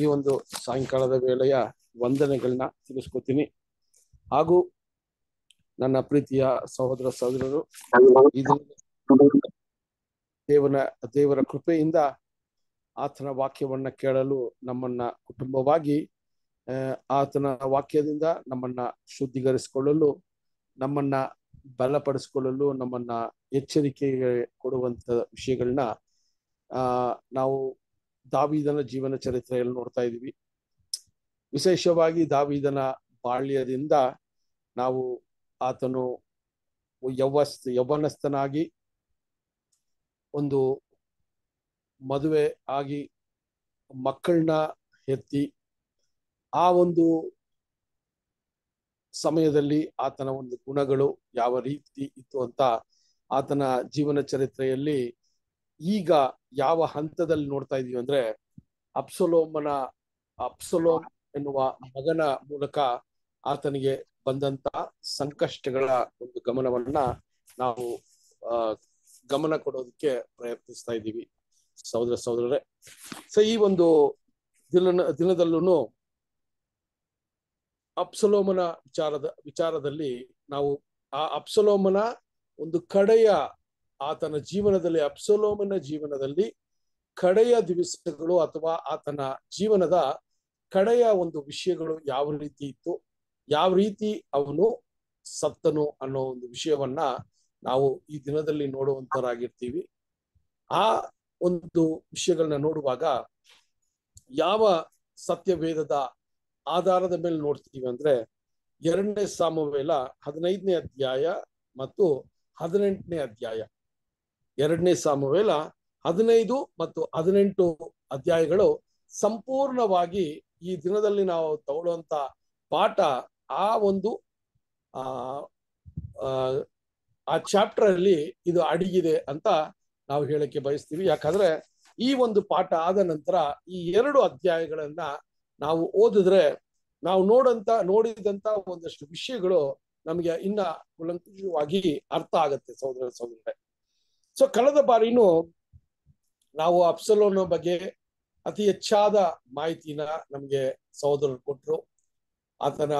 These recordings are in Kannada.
ಈ ಒಂದು ಸಾಯಂಕಾಲದ ವೇಳೆಯ ವಂದನೆಗಳನ್ನ ತಿಳಿಸ್ಕೊತೀನಿ ಹಾಗೂ ನನ್ನ ಪ್ರೀತಿಯ ಸಹೋದರ ಸಹೋದರರು ದೇವನ ದೇವರ ಕೃಪೆಯಿಂದ ಆತನ ವಾಕ್ಯವನ್ನ ಕೇಳಲು ನಮ್ಮನ್ನ ಕುಟುಂಬವಾಗಿ ಆತನ ವಾಕ್ಯದಿಂದ ನಮ್ಮನ್ನ ಶುದ್ಧೀಕರಿಸಿಕೊಳ್ಳಲು ನಮ್ಮನ್ನ ಬಲಪಡಿಸಿಕೊಳ್ಳಲು ನಮ್ಮನ್ನ ಎಚ್ಚರಿಕೆ ಕೊಡುವಂತ ವಿಷಯಗಳನ್ನ ಆ ನಾವು ದಾವಿದನ ಜೀವನ ಚರಿತ್ರೆಯಲ್ಲಿ ನೋಡ್ತಾ ಇದೀವಿ ವಿಶೇಷವಾಗಿ ದಾವಿದನ ಬಾಳ್ಯದಿಂದ ನಾವು ಆತನು ಯೌವಸ್ ಯೌವನಸ್ಥನಾಗಿ ಒಂದು ಮದುವೆ ಆಗಿ ಮಕ್ಕಳನ್ನ ಎತ್ತಿ ಆ ಒಂದು ಸಮಯದಲ್ಲಿ ಆತನ ಒಂದು ಗುಣಗಳು ಯಾವ ರೀತಿ ಇತ್ತು ಅಂತ ಆತನ ಜೀವನ ಚರಿತ್ರೆಯಲ್ಲಿ ಈಗ ಯಾವ ಹಂತದಲ್ಲಿ ನೋಡ್ತಾ ಇದೀವಿ ಅಂದ್ರೆ ಅಪ್ಸಲೋಮನ ಅಪ್ಸಲೋಮ್ ಎನ್ನುವ ಮಗನ ಮೂಲಕ ಆತನಿಗೆ ಬಂದಂತ ಸಂಕಷ್ಟಗಳ ಒಂದು ಗಮನವನ್ನ ನಾವು ಗಮನ ಕೊಡೋದಕ್ಕೆ ಪ್ರಯತ್ನಿಸ್ತಾ ಇದ್ದೀವಿ ಸಹೋದರ ಸಹೋದರರೇ ಸೊ ಈ ಒಂದು ದಿನ ದಿನದಲ್ಲೂ ಅಪ್ಸಲೋಮನ ವಿಚಾರದ ವಿಚಾರದಲ್ಲಿ ನಾವು ಆ ಅಪ್ಸಲೋಮನ ಒಂದು ಕಡೆಯ ಆತನ ಜೀವನದಲ್ಲಿ ಅಪ್ಸಲೋಮನ ಜೀವನದಲ್ಲಿ ಕಡೆಯ ದಿವಸಗಳು ಅಥವಾ ಆತನ ಜೀವನದ ಕಡೆಯ ಒಂದು ವಿಷಯಗಳು ಯಾವ ರೀತಿ ಇತ್ತು ಯಾವ ರೀತಿ ಅವನು ಸತ್ತನು ಅನ್ನೋ ಒಂದು ವಿಷಯವನ್ನ ನಾವು ಈ ದಿನದಲ್ಲಿ ನೋಡುವಂತರಾಗಿರ್ತೀವಿ ಆ ಒಂದು ವಿಷಯಗಳನ್ನ ನೋಡುವಾಗ ಯಾವ ಸತ್ಯವೇದದ ಆಧಾರದ ಮೇಲೆ ನೋಡ್ತೀವಿ ಅಂದ್ರೆ ಎರಡನೇ ಸಾಮವೇಲ ಹದಿನೈದನೇ ಅಧ್ಯಾಯ ಮತ್ತು ಹದಿನೆಂಟನೇ ಅಧ್ಯಾಯ ಎರಡನೇ ಸಾಮುವೇಲ ಹದಿನೈದು ಮತ್ತು ಹದಿನೆಂಟು ಅಧ್ಯಾಯಗಳು ಸಂಪೂರ್ಣವಾಗಿ ಈ ದಿನದಲ್ಲಿ ನಾವು ತಗೊಳ್ಳುವಂತ ಪಾಠ ಆ ಒಂದು ಆ ಆ ಚಾಪ್ಟರ್ ಅಲ್ಲಿ ಇದು ಅಡಿಗಿದೆ ಅಂತ ನಾವು ಹೇಳಕ್ಕೆ ಬಯಸ್ತೀವಿ ಯಾಕಂದ್ರೆ ಈ ಒಂದು ಪಾಠ ಆದ ನಂತರ ಈ ಎರಡು ಅಧ್ಯಾಯಗಳನ್ನ ನಾವು ಓದಿದ್ರೆ ನಾವು ನೋಡಂತ ನೋಡಿದಂತ ಒಂದಷ್ಟು ವಿಷಯಗಳು ನಮಗೆ ಇನ್ನ ಅರ್ಥ ಆಗತ್ತೆ ಸಹೋದರ ಸಹೋದರ ಸೊ ಕಳೆದ ಬಾರಿನೂ ನಾವು ಅಪ್ಸಲೋನ ಬಗ್ಗೆ ಅತಿ ಹೆಚ್ಚಾದ ಮಾಹಿತಿನ ನಮಗೆ ಸಹೋದರರು ಕೊಟ್ಟರು ಆತನ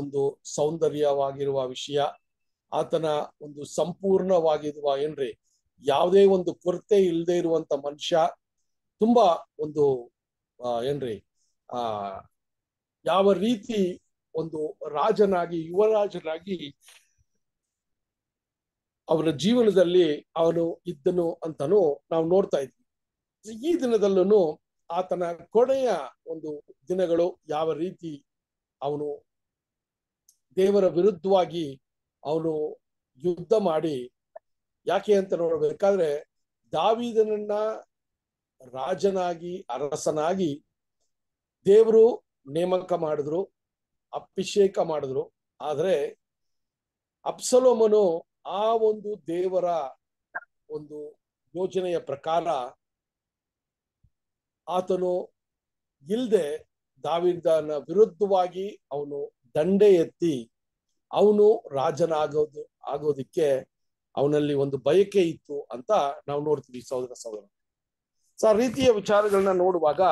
ಒಂದು ಸೌಂದರ್ಯವಾಗಿರುವ ವಿಷಯ ಆತನ ಒಂದು ಸಂಪೂರ್ಣವಾಗಿರುವ ಏನ್ರಿ ಯಾವುದೇ ಒಂದು ಕೊರತೆ ಇಲ್ಲದೆ ಇರುವಂತ ಮನುಷ್ಯ ತುಂಬಾ ಒಂದು ಏನ್ರಿ ಆ ಯಾವ ರೀತಿ ಒಂದು ರಾಜನಾಗಿ ಯುವರಾಜನಾಗಿ ಅವರ ಜೀವನದಲ್ಲಿ ಅವನು ಇದ್ದನು ಅಂತಾನು ನಾವು ನೋಡ್ತಾ ಇದ್ವಿ ಈ ದಿನದಲ್ಲೂ ಆತನ ಕೊನೆಯ ಒಂದು ದಿನಗಳು ಯಾವ ರೀತಿ ಅವನು ದೇವರ ವಿರುದ್ಧವಾಗಿ ಅವನು ಯುದ್ಧ ಮಾಡಿ ಯಾಕೆ ಅಂತ ನೋಡ್ಬೇಕಾದ್ರೆ ದಾವಿದನನ್ನ ರಾಜನಾಗಿ ಅರಸನಾಗಿ ದೇವರು ನೇಮಕ ಮಾಡಿದ್ರು ಅಭಿಷೇಕ ಮಾಡಿದ್ರು ಆದರೆ ಅಪ್ಸಲೋಮನು ಆ ಒಂದು ದೇವರ ಒಂದು ಯೋಜನೆಯ ಪ್ರಕಾರ ಆತನು ಇಲ್ಲದೆ ದಾವಿದನ ವಿರುದ್ಧವಾಗಿ ಅವನು ದಂಡೆ ಎತ್ತಿ ಅವನು ರಾಜನಾಗೋದು ಆಗೋದಿಕ್ಕೆ ಅವನಲ್ಲಿ ಒಂದು ಬಯಕೆ ಇತ್ತು ಅಂತ ನಾವು ನೋಡ್ತೀವಿ ಸಹೋದರ ಸಹೋದರ ಸೊ ಆ ರೀತಿಯ ವಿಚಾರಗಳನ್ನ ನೋಡುವಾಗ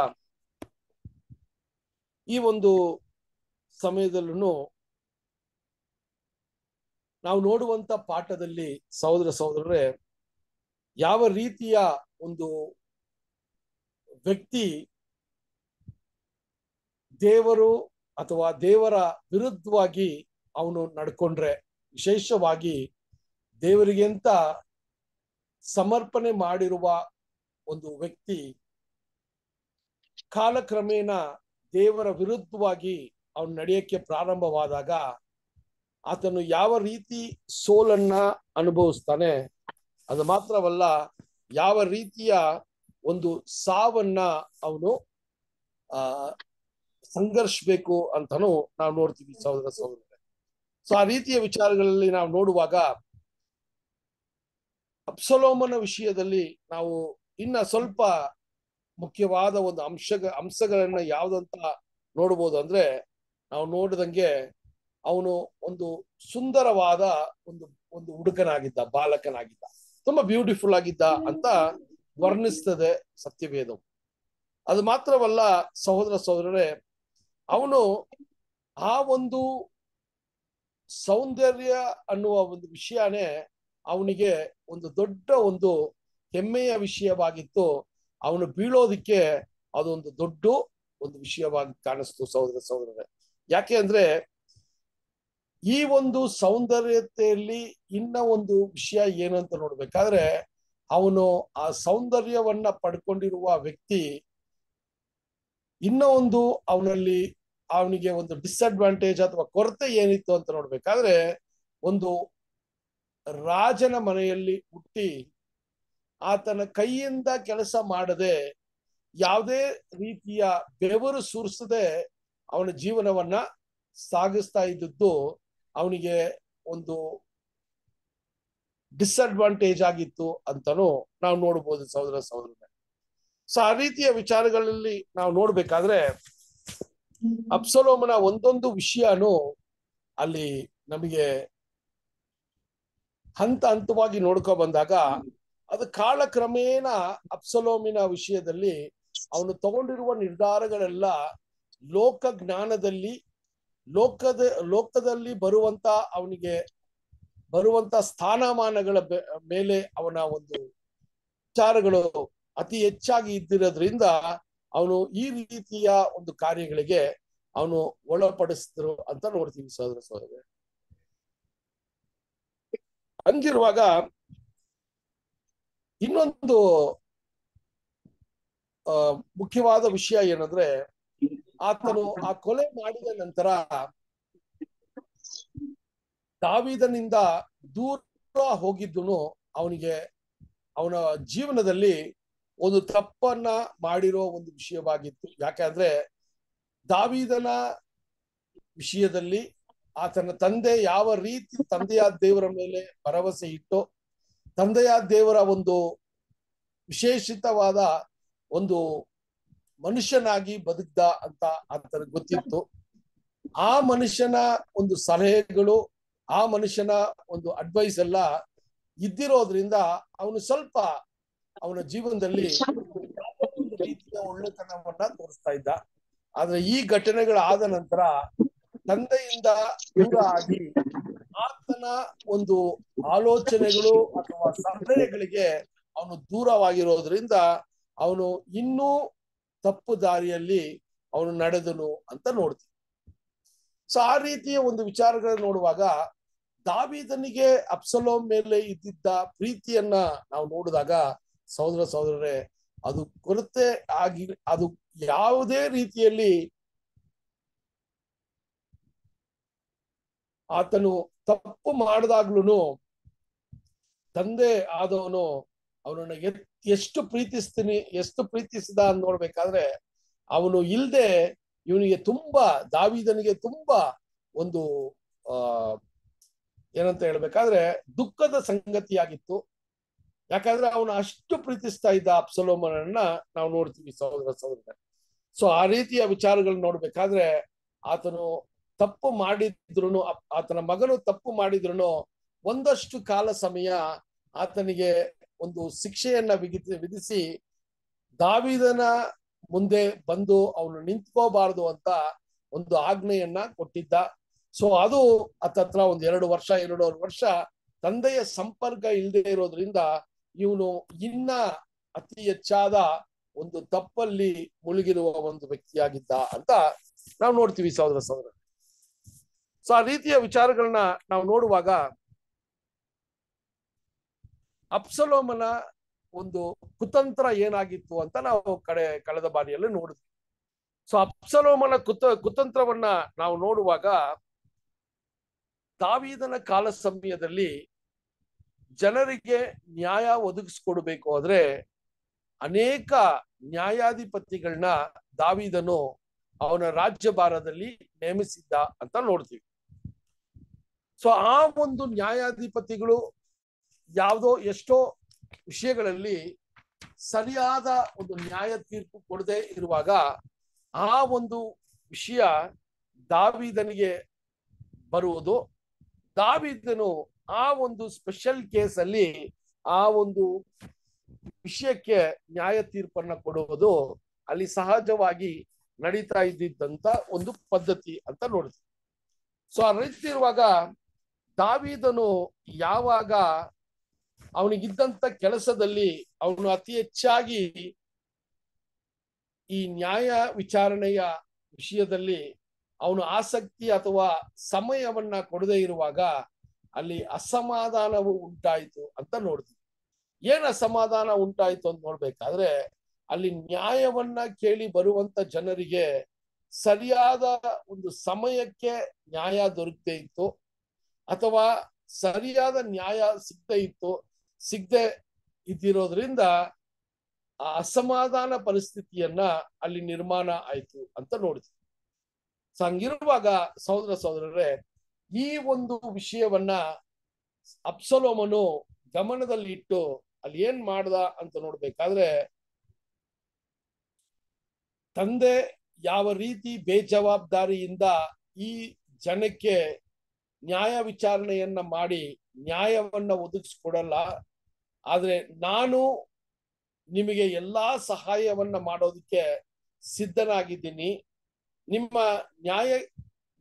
ಈ ಒಂದು ಸಮಯದಲ್ಲೂ ನಾವು ನೋಡುವಂತ ಪಾಠದಲ್ಲಿ ಸಹೋದರ ಸಹೋದರರೇ ಯಾವ ರೀತಿಯ ಒಂದು ವ್ಯಕ್ತಿ ದೇವರು ಅಥವಾ ದೇವರ ವಿರುದ್ಧವಾಗಿ ಅವನು ನಡ್ಕೊಂಡ್ರೆ ವಿಶೇಷವಾಗಿ ದೇವರಿಗಿಂತ ಸಮರ್ಪಣೆ ಮಾಡಿರುವ ಒಂದು ವ್ಯಕ್ತಿ ಕಾಲಕ್ರಮೇಣ ದೇವರ ವಿರುದ್ಧವಾಗಿ ಅವನು ನಡೆಯಕ್ಕೆ ಪ್ರಾರಂಭವಾದಾಗ ಆತನು ಯಾವ ರೀತಿ ಸೋಲನ್ನ ಅನುಭವಿಸ್ತಾನೆ ಅದು ಮಾತ್ರವಲ್ಲ ಯಾವ ರೀತಿಯ ಒಂದು ಸಾವನ್ನ ಅವನು ಆ ಸಂಘರ್ಷಬೇಕು ಅಂತಾನು ನಾವು ನೋಡ್ತೀವಿ ಸಹೋದರ ಸಹೋದರ ಸೊ ಆ ರೀತಿಯ ವಿಚಾರಗಳಲ್ಲಿ ನಾವು ನೋಡುವಾಗ ಅಪ್ಸಲೋಮನ ವಿಷಯದಲ್ಲಿ ನಾವು ಇನ್ನ ಸ್ವಲ್ಪ ಮುಖ್ಯವಾದ ಒಂದು ಅಂಶ ಅಂಶಗಳನ್ನ ಯಾವ್ದಂತ ನೋಡ್ಬೋದು ಅಂದ್ರೆ ನಾವು ನೋಡಿದಂಗೆ ಅವನು ಒಂದು ಸುಂದರವಾದ ಒಂದು ಒಂದು ಹುಡುಗನಾಗಿದ್ದ ಬಾಲಕನಾಗಿದ್ದ ತುಂಬಾ ಬ್ಯೂಟಿಫುಲ್ ಆಗಿದ್ದ ಅಂತ ವರ್ಣಿಸ್ತದೆ ಸತ್ಯವೇದವು ಅದು ಮಾತ್ರವಲ್ಲ ಸಹೋದರ ಸಹೋದರರೇ ಅವನು ಆ ಒಂದು ಸೌಂದರ್ಯ ಅನ್ನುವ ಒಂದು ವಿಷಯನೇ ಅವನಿಗೆ ಒಂದು ದೊಡ್ಡ ಒಂದು ಹೆಮ್ಮೆಯ ವಿಷಯವಾಗಿತ್ತು ಅವನು ಬೀಳೋದಿಕ್ಕೆ ಅದೊಂದು ದೊಡ್ಡ ಒಂದು ವಿಷಯವಾಗಿ ಕಾಣಿಸ್ತು ಸಹೋದರ ಸಹೋದರರೇ ಯಾಕೆ ಅಂದ್ರೆ ಈ ಒಂದು ಸೌಂದರ್ಯತೆಯಲ್ಲಿ ಇನ್ನ ಒಂದು ವಿಷಯ ಏನು ಅಂತ ನೋಡ್ಬೇಕಾದ್ರೆ ಅವನು ಆ ಸೌಂದರ್ಯವನ್ನ ಪಡ್ಕೊಂಡಿರುವ ವ್ಯಕ್ತಿ ಇನ್ನ ಒಂದು ಅವನಲ್ಲಿ ಅವನಿಗೆ ಒಂದು ಡಿಸ್ಅಡ್ವಾಂಟೇಜ್ ಅಥವಾ ಕೊರತೆ ಏನಿತ್ತು ಅಂತ ನೋಡ್ಬೇಕಾದ್ರೆ ಒಂದು ರಾಜನ ಮನೆಯಲ್ಲಿ ಹುಟ್ಟಿ ಆತನ ಕೈಯಿಂದ ಕೆಲಸ ಮಾಡದೆ ಯಾವುದೇ ರೀತಿಯ ಬೆವರು ಸುರಿಸದೆ ಅವನ ಜೀವನವನ್ನ ಸಾಗಿಸ್ತಾ ಇದ್ದದ್ದು ಅವನಿಗೆ ಒಂದು ಡಿಸ್ಅಡ್ವಾಂಟೇಜ್ ಆಗಿತ್ತು ಅಂತನೂ ನಾವು ನೋಡ್ಬೋದು ಸಹೋದರ ಸಹೋದರನೇ ಸೊ ಆ ರೀತಿಯ ವಿಚಾರಗಳಲ್ಲಿ ನಾವು ನೋಡ್ಬೇಕಾದ್ರೆ ಅಪ್ಸಲೋಮನ ಒಂದೊಂದು ವಿಷಯನೂ ಅಲ್ಲಿ ನಮಗೆ ಹಂತ ಹಂತವಾಗಿ ನೋಡ್ಕೊ ಬಂದಾಗ ಅದು ಕಾಲಕ್ರಮೇಣ ಅಪ್ಸಲೋಮಿನ ವಿಷಯದಲ್ಲಿ ಅವನು ತಗೊಂಡಿರುವ ನಿರ್ಧಾರಗಳೆಲ್ಲ ಲೋಕ ಜ್ಞಾನದಲ್ಲಿ ಲೋಕದ ಲೋಕದಲ್ಲಿ ಬರುವಂತ ಅವನಿಗೆ ಬರುವಂತ ಸ್ಥಾನಮಾನಗಳ ಮೇಲೆ ಅವನ ಒಂದು ವಿಚಾರಗಳು ಅತಿ ಹೆಚ್ಚಾಗಿ ಇದ್ದಿರೋದ್ರಿಂದ ಅವನು ಈ ರೀತಿಯ ಒಂದು ಕಾರ್ಯಗಳಿಗೆ ಅವನು ಒಳಪಡಿಸಿದ್ರು ಅಂತ ನೋಡ್ತೀವಿ ಸಹೋದರ ಸಹೋದರ ಹಂಗಿರುವಾಗ ಇನ್ನೊಂದು ಮುಖ್ಯವಾದ ವಿಷಯ ಏನಂದ್ರೆ ಆತನು ಆ ಕೊಲೆ ಮಾಡಿದ ನಂತರ ದಾವಿದನಿಂದ ದೂರ ಹೋಗಿದ್ದುನು ಅವನಿಗೆ ಅವನ ಜೀವನದಲ್ಲಿ ಒಂದು ತಪ್ಪನ್ನ ಮಾಡಿರೋ ಒಂದು ವಿಷಯವಾಗಿತ್ತು ಯಾಕಂದ್ರೆ ದಾವಿದನ ವಿಷಯದಲ್ಲಿ ಆತನ ತಂದೆ ಯಾವ ರೀತಿ ತಂದೆಯಾದ ದೇವರ ಮೇಲೆ ಭರವಸೆ ಇಟ್ಟು ತಂದೆಯಾದ ದೇವರ ಒಂದು ವಿಶೇಷಿತವಾದ ಒಂದು ಮನುಷ್ಯನಾಗಿ ಬದುಕ್ದ ಅಂತ ಅಂತ ಗೊತ್ತಿತ್ತು ಆ ಮನುಷ್ಯನ ಒಂದು ಸಲಹೆಗಳು ಆ ಮನುಷ್ಯನ ಒಂದು ಅಡ್ವೈಸ್ ಎಲ್ಲ ಇದ್ದಿರೋದ್ರಿಂದ ಅವನು ಸ್ವಲ್ಪ ಅವನ ಜೀವನದಲ್ಲಿ ರೀತಿಯ ಒಳ್ಳೆತನವನ್ನ ತೋರಿಸ್ತಾ ಇದ್ದ ಆದ್ರೆ ಈ ಘಟನೆಗಳಾದ ನಂತರ ತಂದೆಯಿಂದ ದೂರ ಆಗಿ ಆತನ ಒಂದು ಆಲೋಚನೆಗಳು ಅಥವಾ ಸಲಹೆಗಳಿಗೆ ಅವನು ದೂರವಾಗಿರೋದ್ರಿಂದ ಅವನು ಇನ್ನೂ ತಪ್ಪು ದಾರಿಯಲ್ಲಿ ಅವನು ನಡೆದನು ಅಂತ ನೋಡ್ತೀವಿ ಸೊ ಆ ರೀತಿಯ ಒಂದು ವಿಚಾರಗಳನ್ನು ನೋಡುವಾಗ ದಾವಿದನಿಗೆ ಅಪ್ಸಲೋಮ್ ಮೇಲೆ ಇದ್ದಿದ್ದ ಪ್ರೀತಿಯನ್ನ ನಾವು ನೋಡಿದಾಗ ಸಹೋದರ ಸಹೋದರರೇ ಅದು ಕೊರತೆ ಆಗಿ ಅದು ಯಾವುದೇ ರೀತಿಯಲ್ಲಿ ಆತನು ತಪ್ಪು ಮಾಡಿದಾಗ್ಲೂ ತಂದೆ ಆದವನು ಅವನನ್ನ ಎಷ್ಟು ಪ್ರೀತಿಸ್ತೀನಿ ಎಷ್ಟು ಪ್ರೀತಿಸಿದ ಅಂತ ನೋಡ್ಬೇಕಾದ್ರೆ ಅವನು ಇಲ್ಲದೆ ಇವನಿಗೆ ತುಂಬಾ ದಾವಿದನಿಗೆ ತುಂಬಾ ಒಂದು ಆ ಏನಂತ ಹೇಳ್ಬೇಕಾದ್ರೆ ದುಃಖದ ಸಂಗತಿಯಾಗಿತ್ತು ಯಾಕಂದ್ರೆ ಅವನು ಅಷ್ಟು ಪ್ರೀತಿಸ್ತಾ ಇದ್ದ ಅಪ್ಸಲೋಮನನ್ನ ನಾವು ನೋಡ್ತೀವಿ ಸಹೋದರ ಸಹೋದರ ಸೊ ಆ ರೀತಿಯ ವಿಚಾರಗಳನ್ನ ನೋಡ್ಬೇಕಾದ್ರೆ ಆತನು ತಪ್ಪು ಮಾಡಿದ್ರು ಆತನ ಮಗನು ತಪ್ಪು ಮಾಡಿದ್ರು ಒಂದಷ್ಟು ಕಾಲ ಸಮಯ ಆತನಿಗೆ ಒಂದು ಶಿಕ್ಷೆಯನ್ನ ವಿಧಿಸಿ ದಾವಿದನ ಮುಂದೆ ಬಂದು ಅವನು ನಿಂತ್ಕೋಬಾರದು ಅಂತ ಒಂದು ಆಜ್ಞೆಯನ್ನ ಕೊಟ್ಟಿದ್ದ ಸೊ ಅದು ಹತ್ತತ್ರ ಒಂದು ಎರಡು ವರ್ಷ ಎರಡೂವರೆ ವರ್ಷ ತಂದೆಯ ಸಂಪರ್ಕ ಇಲ್ಲದೆ ಇರೋದ್ರಿಂದ ಇವನು ಇನ್ನ ಅತಿ ಹೆಚ್ಚಾದ ಒಂದು ತಪ್ಪಲ್ಲಿ ಮುಳುಗಿರುವ ಒಂದು ವ್ಯಕ್ತಿಯಾಗಿದ್ದ ಅಂತ ನಾವು ನೋಡ್ತೀವಿ ಸಹೋದರ ಸಹೋದರ ಸೊ ಆ ರೀತಿಯ ವಿಚಾರಗಳನ್ನ ನಾವು ನೋಡುವಾಗ ಅಪ್ಸಲೋಮನ ಒಂದು ಕುತಂತ್ರ ಏನಾಗಿತ್ತು ಅಂತ ನಾವು ಕಡೆ ಕಳೆದ ಬಾರಿಯಲ್ಲಿ ನೋಡಿದ್ವಿ ಸೊ ಅಪ್ಸಲೋಮನ ಕುತ ಕುತಂತ್ರವನ್ನ ನಾವು ನೋಡುವಾಗ ದಾವಿದನ ಕಾಲ ಸಮಯದಲ್ಲಿ ಜನರಿಗೆ ನ್ಯಾಯ ಒದಗಿಸ್ಕೊಡ್ಬೇಕು ಆದ್ರೆ ಅನೇಕ ನ್ಯಾಯಾಧಿಪತಿಗಳನ್ನ ದಾವಿದನು ಅವನ ರಾಜ್ಯಭಾರದಲ್ಲಿ ನೇಮಿಸಿದ್ದ ಅಂತ ನೋಡ್ತೀವಿ ಸೊ ಆ ಒಂದು ನ್ಯಾಯಾಧಿಪತಿಗಳು ಯಾವುದೋ ಎಷ್ಟೋ ವಿಷಯಗಳಲ್ಲಿ ಸರಿಯಾದ ಒಂದು ನ್ಯಾಯ ತೀರ್ಪು ಕೊಡದೆ ಇರುವಾಗ ಆ ಒಂದು ವಿಷಯ ದಾವಿದನಿಗೆ ಬರುವುದು ದಾವಿದನು ಆ ಒಂದು ಸ್ಪೆಷಲ್ ಕೇಸಲ್ಲಿ ಆ ಒಂದು ವಿಷಯಕ್ಕೆ ನ್ಯಾಯ ತೀರ್ಪನ್ನ ಕೊಡುವುದು ಅಲ್ಲಿ ಸಹಜವಾಗಿ ನಡೀತಾ ಇದ್ದಿದ್ದಂತ ಒಂದು ಪದ್ಧತಿ ಅಂತ ನೋಡಿದ್ವಿ ಸೊ ಆ ರೀತಿ ಇರುವಾಗ ದಾವಿದನು ಯಾವಾಗ ಅವನಿಗಿದ್ದಂತ ಕೆಲಸದಲ್ಲಿ ಅವನು ಅತಿ ಹೆಚ್ಚಾಗಿ ಈ ನ್ಯಾಯ ವಿಚಾರಣೆಯ ವಿಷಯದಲ್ಲಿ ಅವನು ಆಸಕ್ತಿ ಅಥವಾ ಸಮಯವನ್ನ ಕೊಡದೇ ಇರುವಾಗ ಅಲ್ಲಿ ಅಸಮಾಧಾನವು ಉಂಟಾಯಿತು ಅಂತ ನೋಡ್ತೀವಿ ಏನ್ ಅಸಮಾಧಾನ ಉಂಟಾಯ್ತು ಅಂತ ನೋಡ್ಬೇಕಾದ್ರೆ ಅಲ್ಲಿ ನ್ಯಾಯವನ್ನ ಕೇಳಿ ಬರುವಂತ ಜನರಿಗೆ ಸರಿಯಾದ ಒಂದು ಸಮಯಕ್ಕೆ ನ್ಯಾಯ ದೊರಕದೇ ಇತ್ತು ಅಥವಾ ಸರಿಯಾದ ನ್ಯಾಯ ಸಿಗ್ತಾ ಇತ್ತು ಸಿಗದೆ ಇದ್ದಿರೋದ್ರಿಂದ ಆ ಅಸಮಾಧಾನ ಪರಿಸ್ಥಿತಿಯನ್ನ ಅಲ್ಲಿ ನಿರ್ಮಾಣ ಆಯಿತು ಅಂತ ನೋಡಿದ್ವಿ ಸೊ ಹಂಗಿರುವಾಗ ಸಹೋದರ ಸಹೋದರರೇ ಈ ಒಂದು ವಿಷಯವನ್ನ ಅಪ್ಸಲೋಮನು ಗಮನದಲ್ಲಿ ಇಟ್ಟು ಅಲ್ಲಿ ಏನ್ ಮಾಡ್ದ ಅಂತ ನೋಡ್ಬೇಕಾದ್ರೆ ತಂದೆ ಯಾವ ರೀತಿ ಬೇಜವಾಬ್ದಾರಿಯಿಂದ ಈ ಜನಕ್ಕೆ ನ್ಯಾಯ ವಿಚಾರಣೆಯನ್ನ ಮಾಡಿ ನ್ಯಾಯವನ್ನ ಒದಗಿಸ್ಕೊಡಲ್ಲ ಆದ್ರೆ ನಾನು ನಿಮಗೆ ಎಲ್ಲಾ ಸಹಾಯವನ್ನ ಮಾಡೋದಕ್ಕೆ ಸಿದ್ಧನಾಗಿದ್ದೀನಿ ನಿಮ್ಮ ನ್ಯಾಯ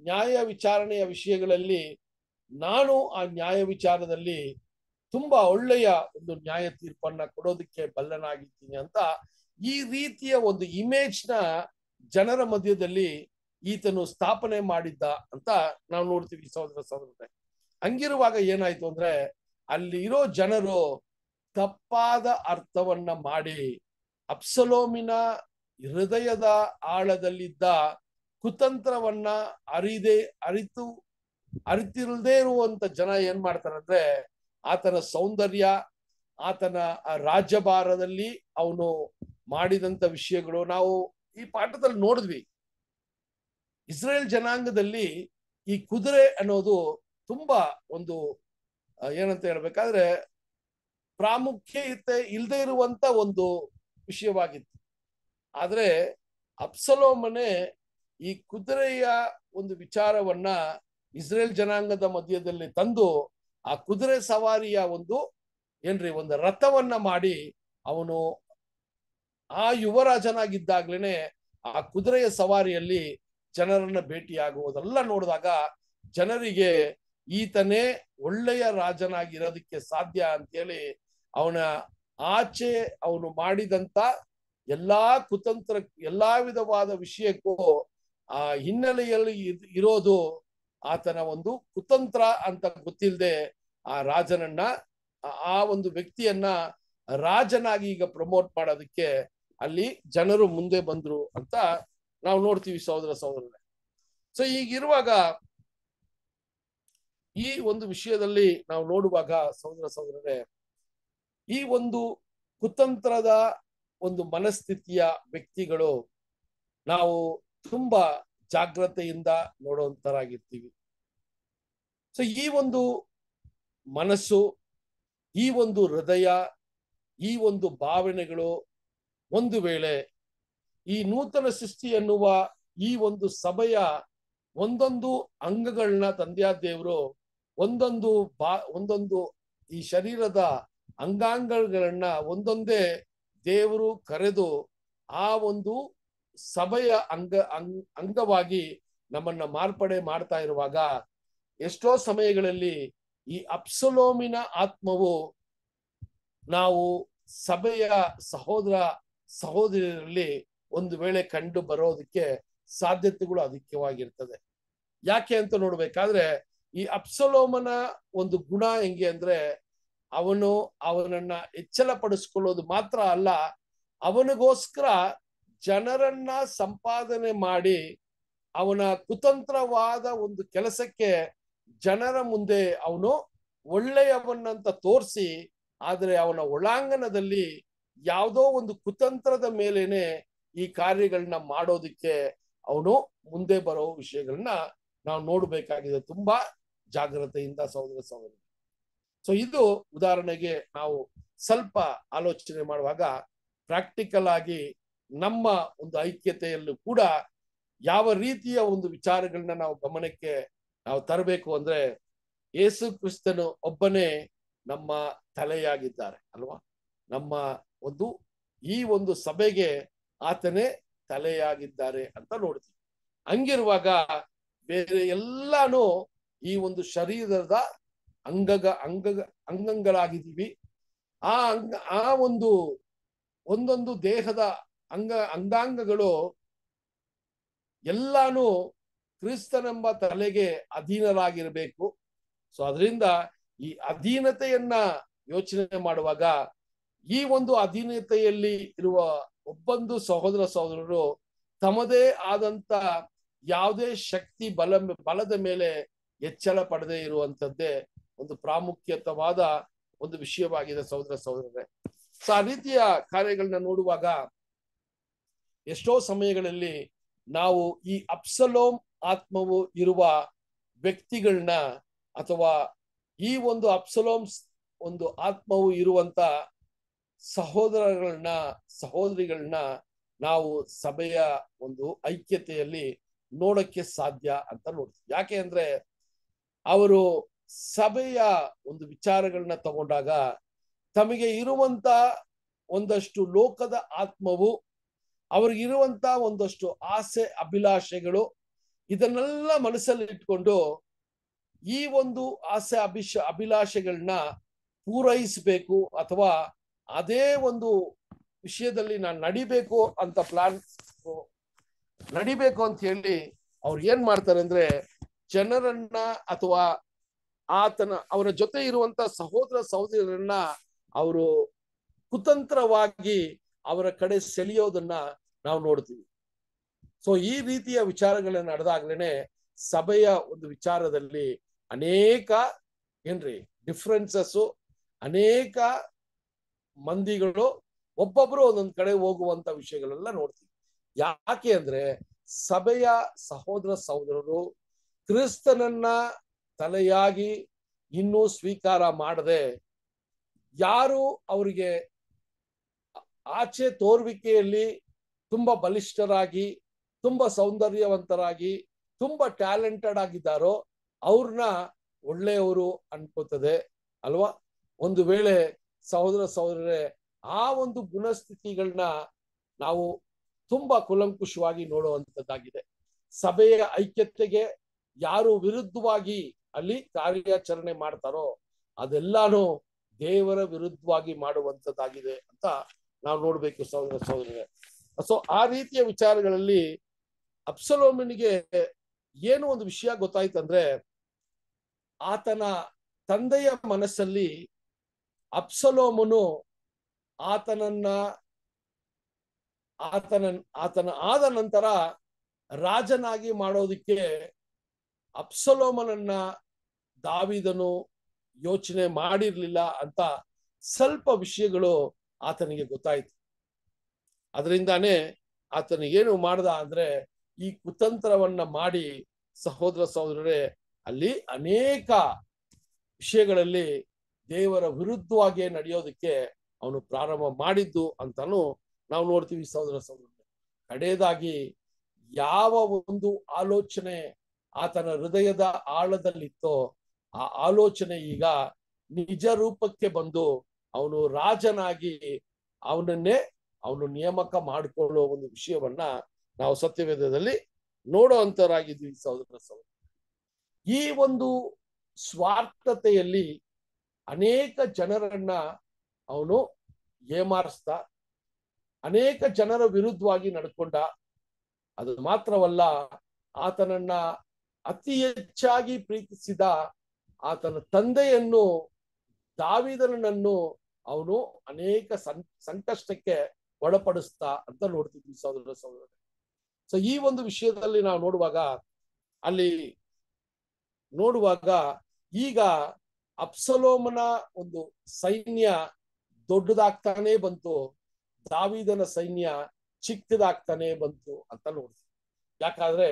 ನ್ಯಾಯ ವಿಚಾರಣೆಯ ವಿಷಯಗಳಲ್ಲಿ ನಾನು ಆ ನ್ಯಾಯ ವಿಚಾರದಲ್ಲಿ ತುಂಬಾ ಒಳ್ಳೆಯ ಒಂದು ನ್ಯಾಯ ತೀರ್ಪನ್ನ ಕೊಡೋದಕ್ಕೆ ಬಲ್ಲನಾಗಿದ್ದೀನಿ ಅಂತ ಈ ರೀತಿಯ ಒಂದು ಇಮೇಜ್ನ ಜನರ ಮಧ್ಯದಲ್ಲಿ ಈತನು ಸ್ಥಾಪನೆ ಮಾಡಿದ್ದ ಅಂತ ನಾವು ನೋಡ್ತೀವಿ ಸಹೋದರ ಸಹೋದರ ಹಂಗಿರುವಾಗ ಏನಾಯ್ತು ಅಂದ್ರೆ ಅಲ್ಲಿ ಇರೋ ಜನರು ತಪ್ಪಾದ ಅರ್ಥವನ್ನ ಮಾಡಿ ಅಪ್ಸಲೋಮಿನ ಹೃದಯದ ಆಳದಲ್ಲಿದ್ದ ಕುತಂತ್ರವನ್ನ ಅರಿದೇ ಅರಿತು ಅರಿತಿರದೇ ಇರುವಂತ ಜನ ಏನ್ ಮಾಡ್ತಾರಂದ್ರೆ ಆತನ ಸೌಂದರ್ಯ ಆತನ ರಾಜ್ಯಭಾರದಲ್ಲಿ ಅವನು ಮಾಡಿದಂತ ವಿಷಯಗಳು ನಾವು ಈ ಪಾಠದಲ್ಲಿ ನೋಡಿದ್ವಿ ಇಸ್ರೇಲ್ ಜನಾಂಗದಲ್ಲಿ ಈ ಕುದುರೆ ಅನ್ನೋದು ತುಂಬಾ ಒಂದು ಏನಂತ ಹೇಳ್ಬೇಕಾದ್ರೆ ಪ್ರಾಮುಖ್ಯತೆ ಇಲ್ಲದೆ ಇರುವಂತ ಒಂದು ವಿಷಯವಾಗಿತ್ತು ಆದ್ರೆ ಅಪ್ಸಲೋಮನೆ ಈ ಕುದುರೆಯ ಒಂದು ವಿಚಾರವನ್ನ ಇಸ್ರೇಲ್ ಜನಾಂಗದ ಮಧ್ಯದಲ್ಲಿ ತಂದು ಆ ಕುದುರೆ ಸವಾರಿಯ ಒಂದು ಏನ್ರಿ ಒಂದು ರಥವನ್ನ ಮಾಡಿ ಅವನು ಆ ಯುವರಾಜನಾಗಿದ್ದಾಗ್ಲೇನೆ ಆ ಕುದುರೆಯ ಸವಾರಿಯಲ್ಲಿ ಜನರನ್ನ ಭೇಟಿಯಾಗುವುದೆಲ್ಲ ನೋಡಿದಾಗ ಜನರಿಗೆ ಈತನೇ ಒಳ್ಳೆಯ ರಾಜನಾಗಿರೋದಕ್ಕೆ ಸಾಧ್ಯ ಅಂತೇಳಿ ಅವನ ಆಚೆ ಅವನು ಮಾಡಿದಂತ ಎಲ್ಲಾ ಕುತಂತ್ರ ಎಲ್ಲಾ ವಿಧವಾದ ವಿಷಯಕ್ಕೂ ಆ ಹಿನ್ನೆಲೆಯಲ್ಲಿ ಇರೋದು ಆತನ ಒಂದು ಕುತಂತ್ರ ಅಂತ ಗೊತ್ತಿಲ್ಲದೆ ಆ ರಾಜನನ್ನ ಆ ಒಂದು ವ್ಯಕ್ತಿಯನ್ನ ರಾಜನಾಗಿ ಈಗ ಪ್ರಮೋಟ್ ಮಾಡೋದಕ್ಕೆ ಅಲ್ಲಿ ಜನರು ಮುಂದೆ ಬಂದ್ರು ಅಂತ ನಾವು ನೋಡ್ತೀವಿ ಸಹೋದರ ಸಹೋದರನೇ ಸೊ ಈಗಿರುವಾಗ ಈ ಒಂದು ವಿಷಯದಲ್ಲಿ ನಾವು ನೋಡುವಾಗ ಸಹೋದರ ಸಹೋದರರೇ ಈ ಒಂದು ಕುತಂತ್ರದ ಒಂದು ಮನಸ್ಥಿತಿಯ ವ್ಯಕ್ತಿಗಳು ನಾವು ತುಂಬಾ ಜಾಗ್ರತೆಯಿಂದ ನೋಡುವಂತರಾಗಿರ್ತೀವಿ ಸೊ ಈ ಒಂದು ಮನಸ್ಸು ಈ ಒಂದು ಹೃದಯ ಈ ಒಂದು ಭಾವನೆಗಳು ಒಂದು ವೇಳೆ ಈ ನೂತನ ಸೃಷ್ಟಿ ಎನ್ನುವ ಈ ಒಂದು ಸಭೆಯ ಒಂದೊಂದು ಅಂಗಗಳನ್ನ ತಂದೆಯ ದೇವರು ಒಂದೊಂದು ಬಾ ಒಂದೊಂದು ಈ ಶರೀರದ ಅಂಗಾಂಗಗಳನ್ನ ಒಂದೊಂದೇ ದೇವರು ಕರೆದು ಆ ಒಂದು ಸಭೆಯ ಅಂಗ ಅಂಗ್ ಅಂಗವಾಗಿ ನಮ್ಮನ್ನ ಮಾರ್ಪಡೆ ಮಾಡ್ತಾ ಇರುವಾಗ ಎಷ್ಟೋ ಸಮಯಗಳಲ್ಲಿ ಈ ಅಪ್ಸಲೋಮಿನ ಆತ್ಮವು ನಾವು ಸಭೆಯ ಸಹೋದರ ಸಹೋದರಿಯರಲ್ಲಿ ಒಂದು ವೇಳೆ ಕಂಡು ಬರೋದಕ್ಕೆ ಸಾಧ್ಯತೆಗಳು ಅಧಿಕವಾಗಿರ್ತದೆ ಯಾಕೆ ಅಂತ ನೋಡ್ಬೇಕಾದ್ರೆ ಈ ಅಪ್ಸಲೋಮನ ಒಂದು ಗುಣ ಹೆಂಗೆ ಅಂದ್ರೆ ಅವನು ಅವನನ್ನ ಎಚ್ಚಲ ಪಡಿಸ್ಕೊಳ್ಳೋದು ಮಾತ್ರ ಅಲ್ಲ ಅವನಿಗೋಸ್ಕರ ಜನರನ್ನ ಸಂಪಾದನೆ ಮಾಡಿ ಅವನ ಕುತಂತ್ರವಾದ ಒಂದು ಕೆಲಸಕ್ಕೆ ಜನರ ಮುಂದೆ ಅವನು ಒಳ್ಳೆಯವನ್ನಂತ ತೋರಿಸಿ ಆದರೆ ಅವನ ಒಳಾಂಗಣದಲ್ಲಿ ಯಾವುದೋ ಒಂದು ಕುತಂತ್ರದ ಮೇಲೇನೆ ಈ ಕಾರ್ಯಗಳನ್ನ ಮಾಡೋದಕ್ಕೆ ಅವನು ಮುಂದೆ ಬರೋ ವಿಷಯಗಳನ್ನ ನಾವು ನೋಡಬೇಕಾಗಿದೆ ತುಂಬಾ ಜಾಗ್ರತೆಯಿಂದ ಸಹೋದರ ಸಹೋದರಿ ಸೊ ಇದು ಉದಾಹರಣೆಗೆ ನಾವು ಸ್ವಲ್ಪ ಆಲೋಚನೆ ಮಾಡುವಾಗ ಪ್ರಾಕ್ಟಿಕಲ್ ಆಗಿ ನಮ್ಮ ಒಂದು ಐಕ್ಯತೆಯಲ್ಲೂ ಕೂಡ ಯಾವ ರೀತಿಯ ಒಂದು ವಿಚಾರಗಳನ್ನ ನಾವು ಗಮನಕ್ಕೆ ನಾವು ತರಬೇಕು ಅಂದ್ರೆ ಯೇಸು ಕ್ರಿಸ್ತನು ಒಬ್ಬನೇ ನಮ್ಮ ತಲೆಯಾಗಿದ್ದಾರೆ ಅಲ್ವಾ ನಮ್ಮ ಒಂದು ಈ ಒಂದು ಸಭೆಗೆ ಆತನೇ ತಲೆಯಾಗಿದ್ದಾರೆ ಅಂತ ನೋಡ್ತೀವಿ ಹಂಗಿರುವಾಗ ಬೇರೆ ಎಲ್ಲಾನು ಈ ಒಂದು ಶರೀರದ ಅಂಗಗ ಅಂಗ ಅಂಗಗಳಾಗಿದ್ದೀವಿ ಆ ಅಂಗ ಆ ಒಂದು ಒಂದೊಂದು ದೇಹದ ಅಂಗ ಅಂಗಾಂಗಗಳು ಎಲ್ಲಾನು ಕ್ರಿಸ್ತನೆಂಬ ತಲೆಗೆ ಅಧೀನರಾಗಿರಬೇಕು ಸೊ ಅದರಿಂದ ಈ ಅಧೀನತೆಯನ್ನ ಯೋಚನೆ ಮಾಡುವಾಗ ಈ ಒಂದು ಅಧೀನತೆಯಲ್ಲಿ ಇರುವ ಒಬ್ಬೊಂದು ಸಹೋದರ ಸಹೋದರರು ತಮ್ಮದೇ ಆದಂತ ಯಾವುದೇ ಶಕ್ತಿ ಬಲ ಬಲದ ಮೇಲೆ ಹೆಚ್ಚಳ ಪಡೆದೇ ಇರುವಂತದ್ದೇ ಒಂದು ಪ್ರಾಮುಖ್ಯತವಾದ ಒಂದು ವಿಷಯವಾಗಿದೆ ಸಹೋದರ ಸಹೋದರರೇ ಸೊ ಆ ರೀತಿಯ ಕಾರ್ಯಗಳನ್ನ ನೋಡುವಾಗ ಎಷ್ಟೋ ಸಮಯಗಳಲ್ಲಿ ನಾವು ಈ ಅಪ್ಸಲೋಮ್ ಆತ್ಮವು ಇರುವ ವ್ಯಕ್ತಿಗಳನ್ನ ಅಥವಾ ಈ ಒಂದು ಅಪ್ಸಲೋಮ್ ಒಂದು ಆತ್ಮವು ಇರುವಂತ ಸಹೋದರಗಳನ್ನ ಸಹೋದರಿಗಳನ್ನ ನಾವು ಸಭೆಯ ಒಂದು ಐಕ್ಯತೆಯಲ್ಲಿ ನೋಡಕ್ಕೆ ಸಾಧ್ಯ ಅಂತ ನೋಡ್ತೀವಿ ಯಾಕೆ ಅಂದ್ರೆ ಅವರು ಸಭೆಯ ಒಂದು ವಿಚಾರಗಳನ್ನ ತಗೊಂಡಾಗ ತಮಗೆ ಇರುವಂತ ಒಂದಷ್ಟು ಲೋಕದ ಆತ್ಮವು ಅವ್ರಿಗಿರುವಂತ ಒಂದಷ್ಟು ಆಸೆ ಅಭಿಲಾಷೆಗಳು ಇದನ್ನೆಲ್ಲ ಮನಸ್ಸಲ್ಲಿ ಇಟ್ಕೊಂಡು ಈ ಒಂದು ಆಸೆ ಅಭಿಷ ಅಭಿಲಾಷೆಗಳನ್ನ ಪೂರೈಸಬೇಕು ಅಥವಾ ಅದೇ ಒಂದು ವಿಷಯದಲ್ಲಿ ನಾನು ನಡಿಬೇಕು ಅಂತ ಪ್ಲಾನ್ ನಡಿಬೇಕು ಅಂತ ಹೇಳಿ ಅವ್ರು ಏನ್ ಮಾಡ್ತಾರೆ ಅಂದ್ರೆ ಜನರನ್ನ ಅಥವಾ ಆತನ ಅವರ ಜೊತೆ ಇರುವಂತ ಸಹೋದರ ಸಹೋದರರನ್ನ ಅವರು ಕುತಂತ್ರವಾಗಿ ಅವರ ಕಡೆ ಸೆಳೆಯೋದನ್ನ ನಾವು ನೋಡ್ತೀವಿ ಸೊ ಈ ರೀತಿಯ ವಿಚಾರಗಳ ನಡೆದಾಗ್ಲೇನೆ ಸಭೆಯ ಒಂದು ವಿಚಾರದಲ್ಲಿ ಅನೇಕ ಏನ್ರಿ ಡಿಫ್ರೆನ್ಸಸ್ಸು ಅನೇಕ ಮಂದಿಗಳು ಒಬ್ಬೊಬ್ರು ಒಂದೊಂದ್ ಕಡೆ ಹೋಗುವಂತ ವಿಷಯಗಳೆಲ್ಲ ನೋಡ್ತೀವಿ ಯಾಕೆ ಅಂದ್ರೆ ಸಭೆಯ ಸಹೋದರ ಸಹೋದರರು ಕ್ರಿಸ್ತನನ್ನ ತಲೆಯಾಗಿ ಇನ್ನೂ ಸ್ವೀಕಾರ ಮಾಡದೆ ಯಾರು ಅವರಿಗೆ ಆಚೆ ತೋರ್ವಿಕೆಯಲ್ಲಿ ತುಂಬಾ ಬಲಿಷ್ಠರಾಗಿ ತುಂಬಾ ಸೌಂದರ್ಯವಂತರಾಗಿ ತುಂಬಾ ಟ್ಯಾಲೆಂಟೆಡ್ ಆಗಿದ್ದಾರೋ ಅವ್ರನ್ನ ಒಳ್ಳೆಯವರು ಅನ್ಕೋತದೆ ಅಲ್ವಾ ಒಂದು ವೇಳೆ ಸಹೋದರ ಸಹೋದರರೇ ಆ ಒಂದು ಗುಣಸ್ಥಿತಿಗಳನ್ನ ನಾವು ತುಂಬಾ ಕುಲಂಕುಷವಾಗಿ ನೋಡುವಂತದ್ದಾಗಿದೆ ಸಭೆಯ ಐಕ್ಯತೆಗೆ ಯಾರು ವಿರುದ್ಧವಾಗಿ ಅಲ್ಲಿ ಕಾರ್ಯಾಚರಣೆ ಮಾಡ್ತಾರೋ ಅದೆಲ್ಲಾನು ದೇವರ ವಿರುದ್ಧವಾಗಿ ಮಾಡುವಂತದ್ದಾಗಿದೆ ಅಂತ ನಾವು ನೋಡ್ಬೇಕು ಸೌಂದರ್ಯ ಸೌಂದರ್ಯ ಸೊ ಆ ರೀತಿಯ ವಿಚಾರಗಳಲ್ಲಿ ಅಪ್ಸಲೋಮನಿಗೆ ಏನು ಒಂದು ವಿಷಯ ಗೊತ್ತಾಯ್ತಂದ್ರೆ ಆತನ ತಂದೆಯ ಮನಸ್ಸಲ್ಲಿ ಅಪ್ಸಲೋಮನು ಆತನನ್ನ ಆತನ ಆತನ ಆದ ನಂತರ ರಾಜನಾಗಿ ಮಾಡೋದಿಕ್ಕೆ ಅಪ್ಸಲೋಮನನ್ನ ದಾವಿದನು ಯೋಚನೆ ಮಾಡಿರ್ಲಿಲ್ಲ ಅಂತ ಸ್ವಲ್ಪ ವಿಷಯಗಳು ಆತನಿಗೆ ಗೊತ್ತಾಯ್ತು ಅದರಿಂದಾನೇ ಏನು ಮಾಡ್ದ ಅಂದ್ರೆ ಈ ಕುತಂತ್ರವನ್ನ ಮಾಡಿ ಸಹೋದರ ಸಹೋದರರೇ ಅಲ್ಲಿ ಅನೇಕ ವಿಷಯಗಳಲ್ಲಿ ದೇವರ ವಿರುದ್ಧವಾಗಿ ನಡೆಯೋದಕ್ಕೆ ಅವನು ಪ್ರಾರಂಭ ಮಾಡಿದ್ದು ಅಂತಾನು ನಾವು ನೋಡ್ತೀವಿ ಸಹೋದರ ಸಹೋದರ ಕಡೆಯದಾಗಿ ಯಾವ ಒಂದು ಆಲೋಚನೆ ಆತನ ಹೃದಯದ ಆಳದಲ್ಲಿತ್ತೋ ಆ ಆಲೋಚನೆ ಈಗ ನಿಜ ರೂಪಕ್ಕೆ ಬಂದು ಅವನು ರಾಜನಾಗಿ ಅವನನ್ನೇ ಅವನು ನೇಮಕ ಮಾಡಿಕೊಳ್ಳುವ ಒಂದು ವಿಷಯವನ್ನ ನಾವು ಸತ್ಯವೇದದಲ್ಲಿ ನೋಡೋ ಸಹೋದರ ಸಹೋದರ ಈ ಒಂದು ಸ್ವಾರ್ಥತೆಯಲ್ಲಿ ಅನೇಕ ಜನರನ್ನ ಅವನು ಏಮಾರಿಸ್ತ ಅನೇಕ ಜನರ ವಿರುದ್ಧವಾಗಿ ನಡ್ಕೊಂಡ ಅದು ಮಾತ್ರವಲ್ಲ ಆತನನ್ನ ಅತಿ ಹೆಚ್ಚಾಗಿ ಪ್ರೀತಿಸಿದ ಆತನ ತಂದೆಯನ್ನು ದಾವಿದನನ್ನು ಅವನು ಅನೇಕ ಸಂ ಸಂಕಷ್ಟಕ್ಕೆ ಒಳಪಡಿಸ್ತಾ ಅಂತ ನೋಡ್ತಿದ್ವಿ ಸಹೋದರ ಸಹೋದರ ಸೊ ಈ ಒಂದು ವಿಷಯದಲ್ಲಿ ನಾವು ನೋಡುವಾಗ ಅಲ್ಲಿ ನೋಡುವಾಗ ಈಗ ಅಪ್ಸಲೋಮನ ಒಂದು ಸೈನ್ಯ ದೊಡ್ಡದಾಗ್ತಾನೆ ಬಂತು ದಾವಿದನ ಸೈನ್ಯ ಚಿಕ್ಕದಾಗ್ತಾನೆ ಬಂತು ಅಂತ ನೋಡ್ತೀವಿ ಯಾಕಂದ್ರೆ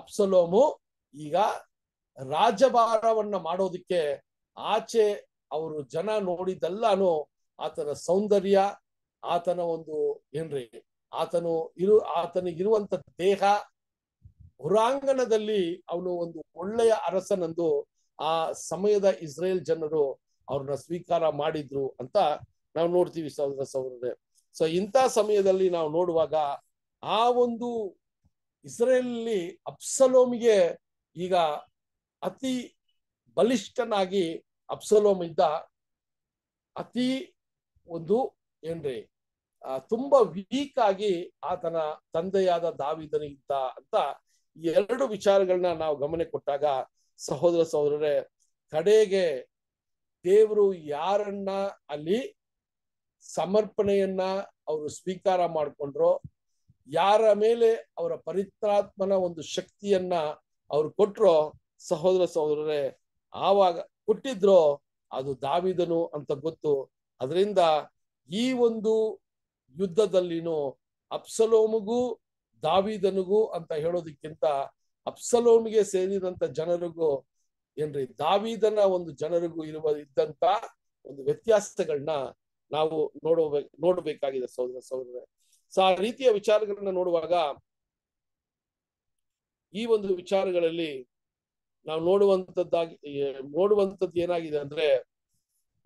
ಅಪ್ಸಲೋಮು ಈಗ ರಾಜಭಾರವನ್ನ ಮಾಡೋದಕ್ಕೆ ಆಚೆ ಅವರು ಜನ ನೋಡಿದ್ದೆಲ್ಲಾನು ಆತನ ಸೌಂದರ್ಯ ಆತನ ಒಂದು ಏನ್ರಿ ಆತನು ಇರು ಆತನಿಗಿರುವಂತ ದೇಹ ಹೊರಾಂಗಣದಲ್ಲಿ ಅವನು ಒಂದು ಒಳ್ಳೆಯ ಅರಸನಂದು ಆ ಸಮಯದ ಇಸ್ರೇಲ್ ಜನರು ಅವ್ರನ್ನ ಸ್ವೀಕಾರ ಮಾಡಿದ್ರು ಅಂತ ನಾವು ನೋಡ್ತೀವಿ ಸಹೋದರ ಸಹೋದರೇ ಸೊ ಇಂಥ ಸಮಯದಲ್ಲಿ ನಾವು ನೋಡುವಾಗ ಆ ಒಂದು ಇಸ್ರೇಲ್ ಅಪ್ಸಲೋಮಿಗೆ ಈಗ ಅತಿ ಬಲಿಷ್ಠನಾಗಿ ಅಬ್ಸಲೋಮ್ ಇದ್ದ ಅತಿ ಒಂದು ಏನ್ರಿ ತುಂಬಾ ವೀಕ್ ಆಗಿ ಆತನ ತಂದೆಯಾದ ದಾವಿದನಿಗಿದ್ದ ಅಂತ ಈ ಎರಡು ವಿಚಾರಗಳನ್ನ ನಾವು ಗಮನ ಕೊಟ್ಟಾಗ ಸಹೋದರ ಸಹೋದರರೇ ಕಡೆಗೆ ದೇವರು ಯಾರನ್ನ ಅಲ್ಲಿ ಸಮರ್ಪಣೆಯನ್ನ ಅವರು ಸ್ವೀಕಾರ ಮಾಡ್ಕೊಂಡ್ರೋ ಯಾರ ಮೇಲೆ ಅವರ ಪರಿತ್ರಾತ್ಮನ ಒಂದು ಶಕ್ತಿಯನ್ನ ಅವ್ರು ಕೊಟ್ರೋ ಸಹೋದರ ಸಹೋದರರೇ ಆವಾಗ ಕೊಟ್ಟಿದ್ರೋ ಅದು ದಾವಿದನು ಅಂತ ಗೊತ್ತು ಅದರಿಂದ ಈ ಒಂದು ಯುದ್ಧದಲ್ಲಿನೂ ಅಪ್ಸಲೋಮಿಗೂ ದಾವಿದನಿಗೂ ಅಂತ ಹೇಳೋದಕ್ಕಿಂತ ಅಪ್ಸಲೋಮಿಗೆ ಸೇರಿದಂತ ಜನರಿಗೂ ಏನ್ರಿ ದಾವಿದನ ಒಂದು ಜನರಿಗೂ ಇರುವ ಇದ್ದಂತ ಒಂದು ವ್ಯತ್ಯಾಸಗಳನ್ನ ನಾವು ನೋಡಬೇಕು ನೋಡಬೇಕಾಗಿದೆ ಸಹೋದರ ಸಹೋದರ ಸೊ ಆ ರೀತಿಯ ವಿಚಾರಗಳನ್ನ ನೋಡುವಾಗ ಈ ಒಂದು ವಿಚಾರಗಳಲ್ಲಿ ನಾವು ನೋಡುವಂತದ್ದಾಗಿ ನೋಡುವಂಥದ್ದು ಏನಾಗಿದೆ ಅಂದ್ರೆ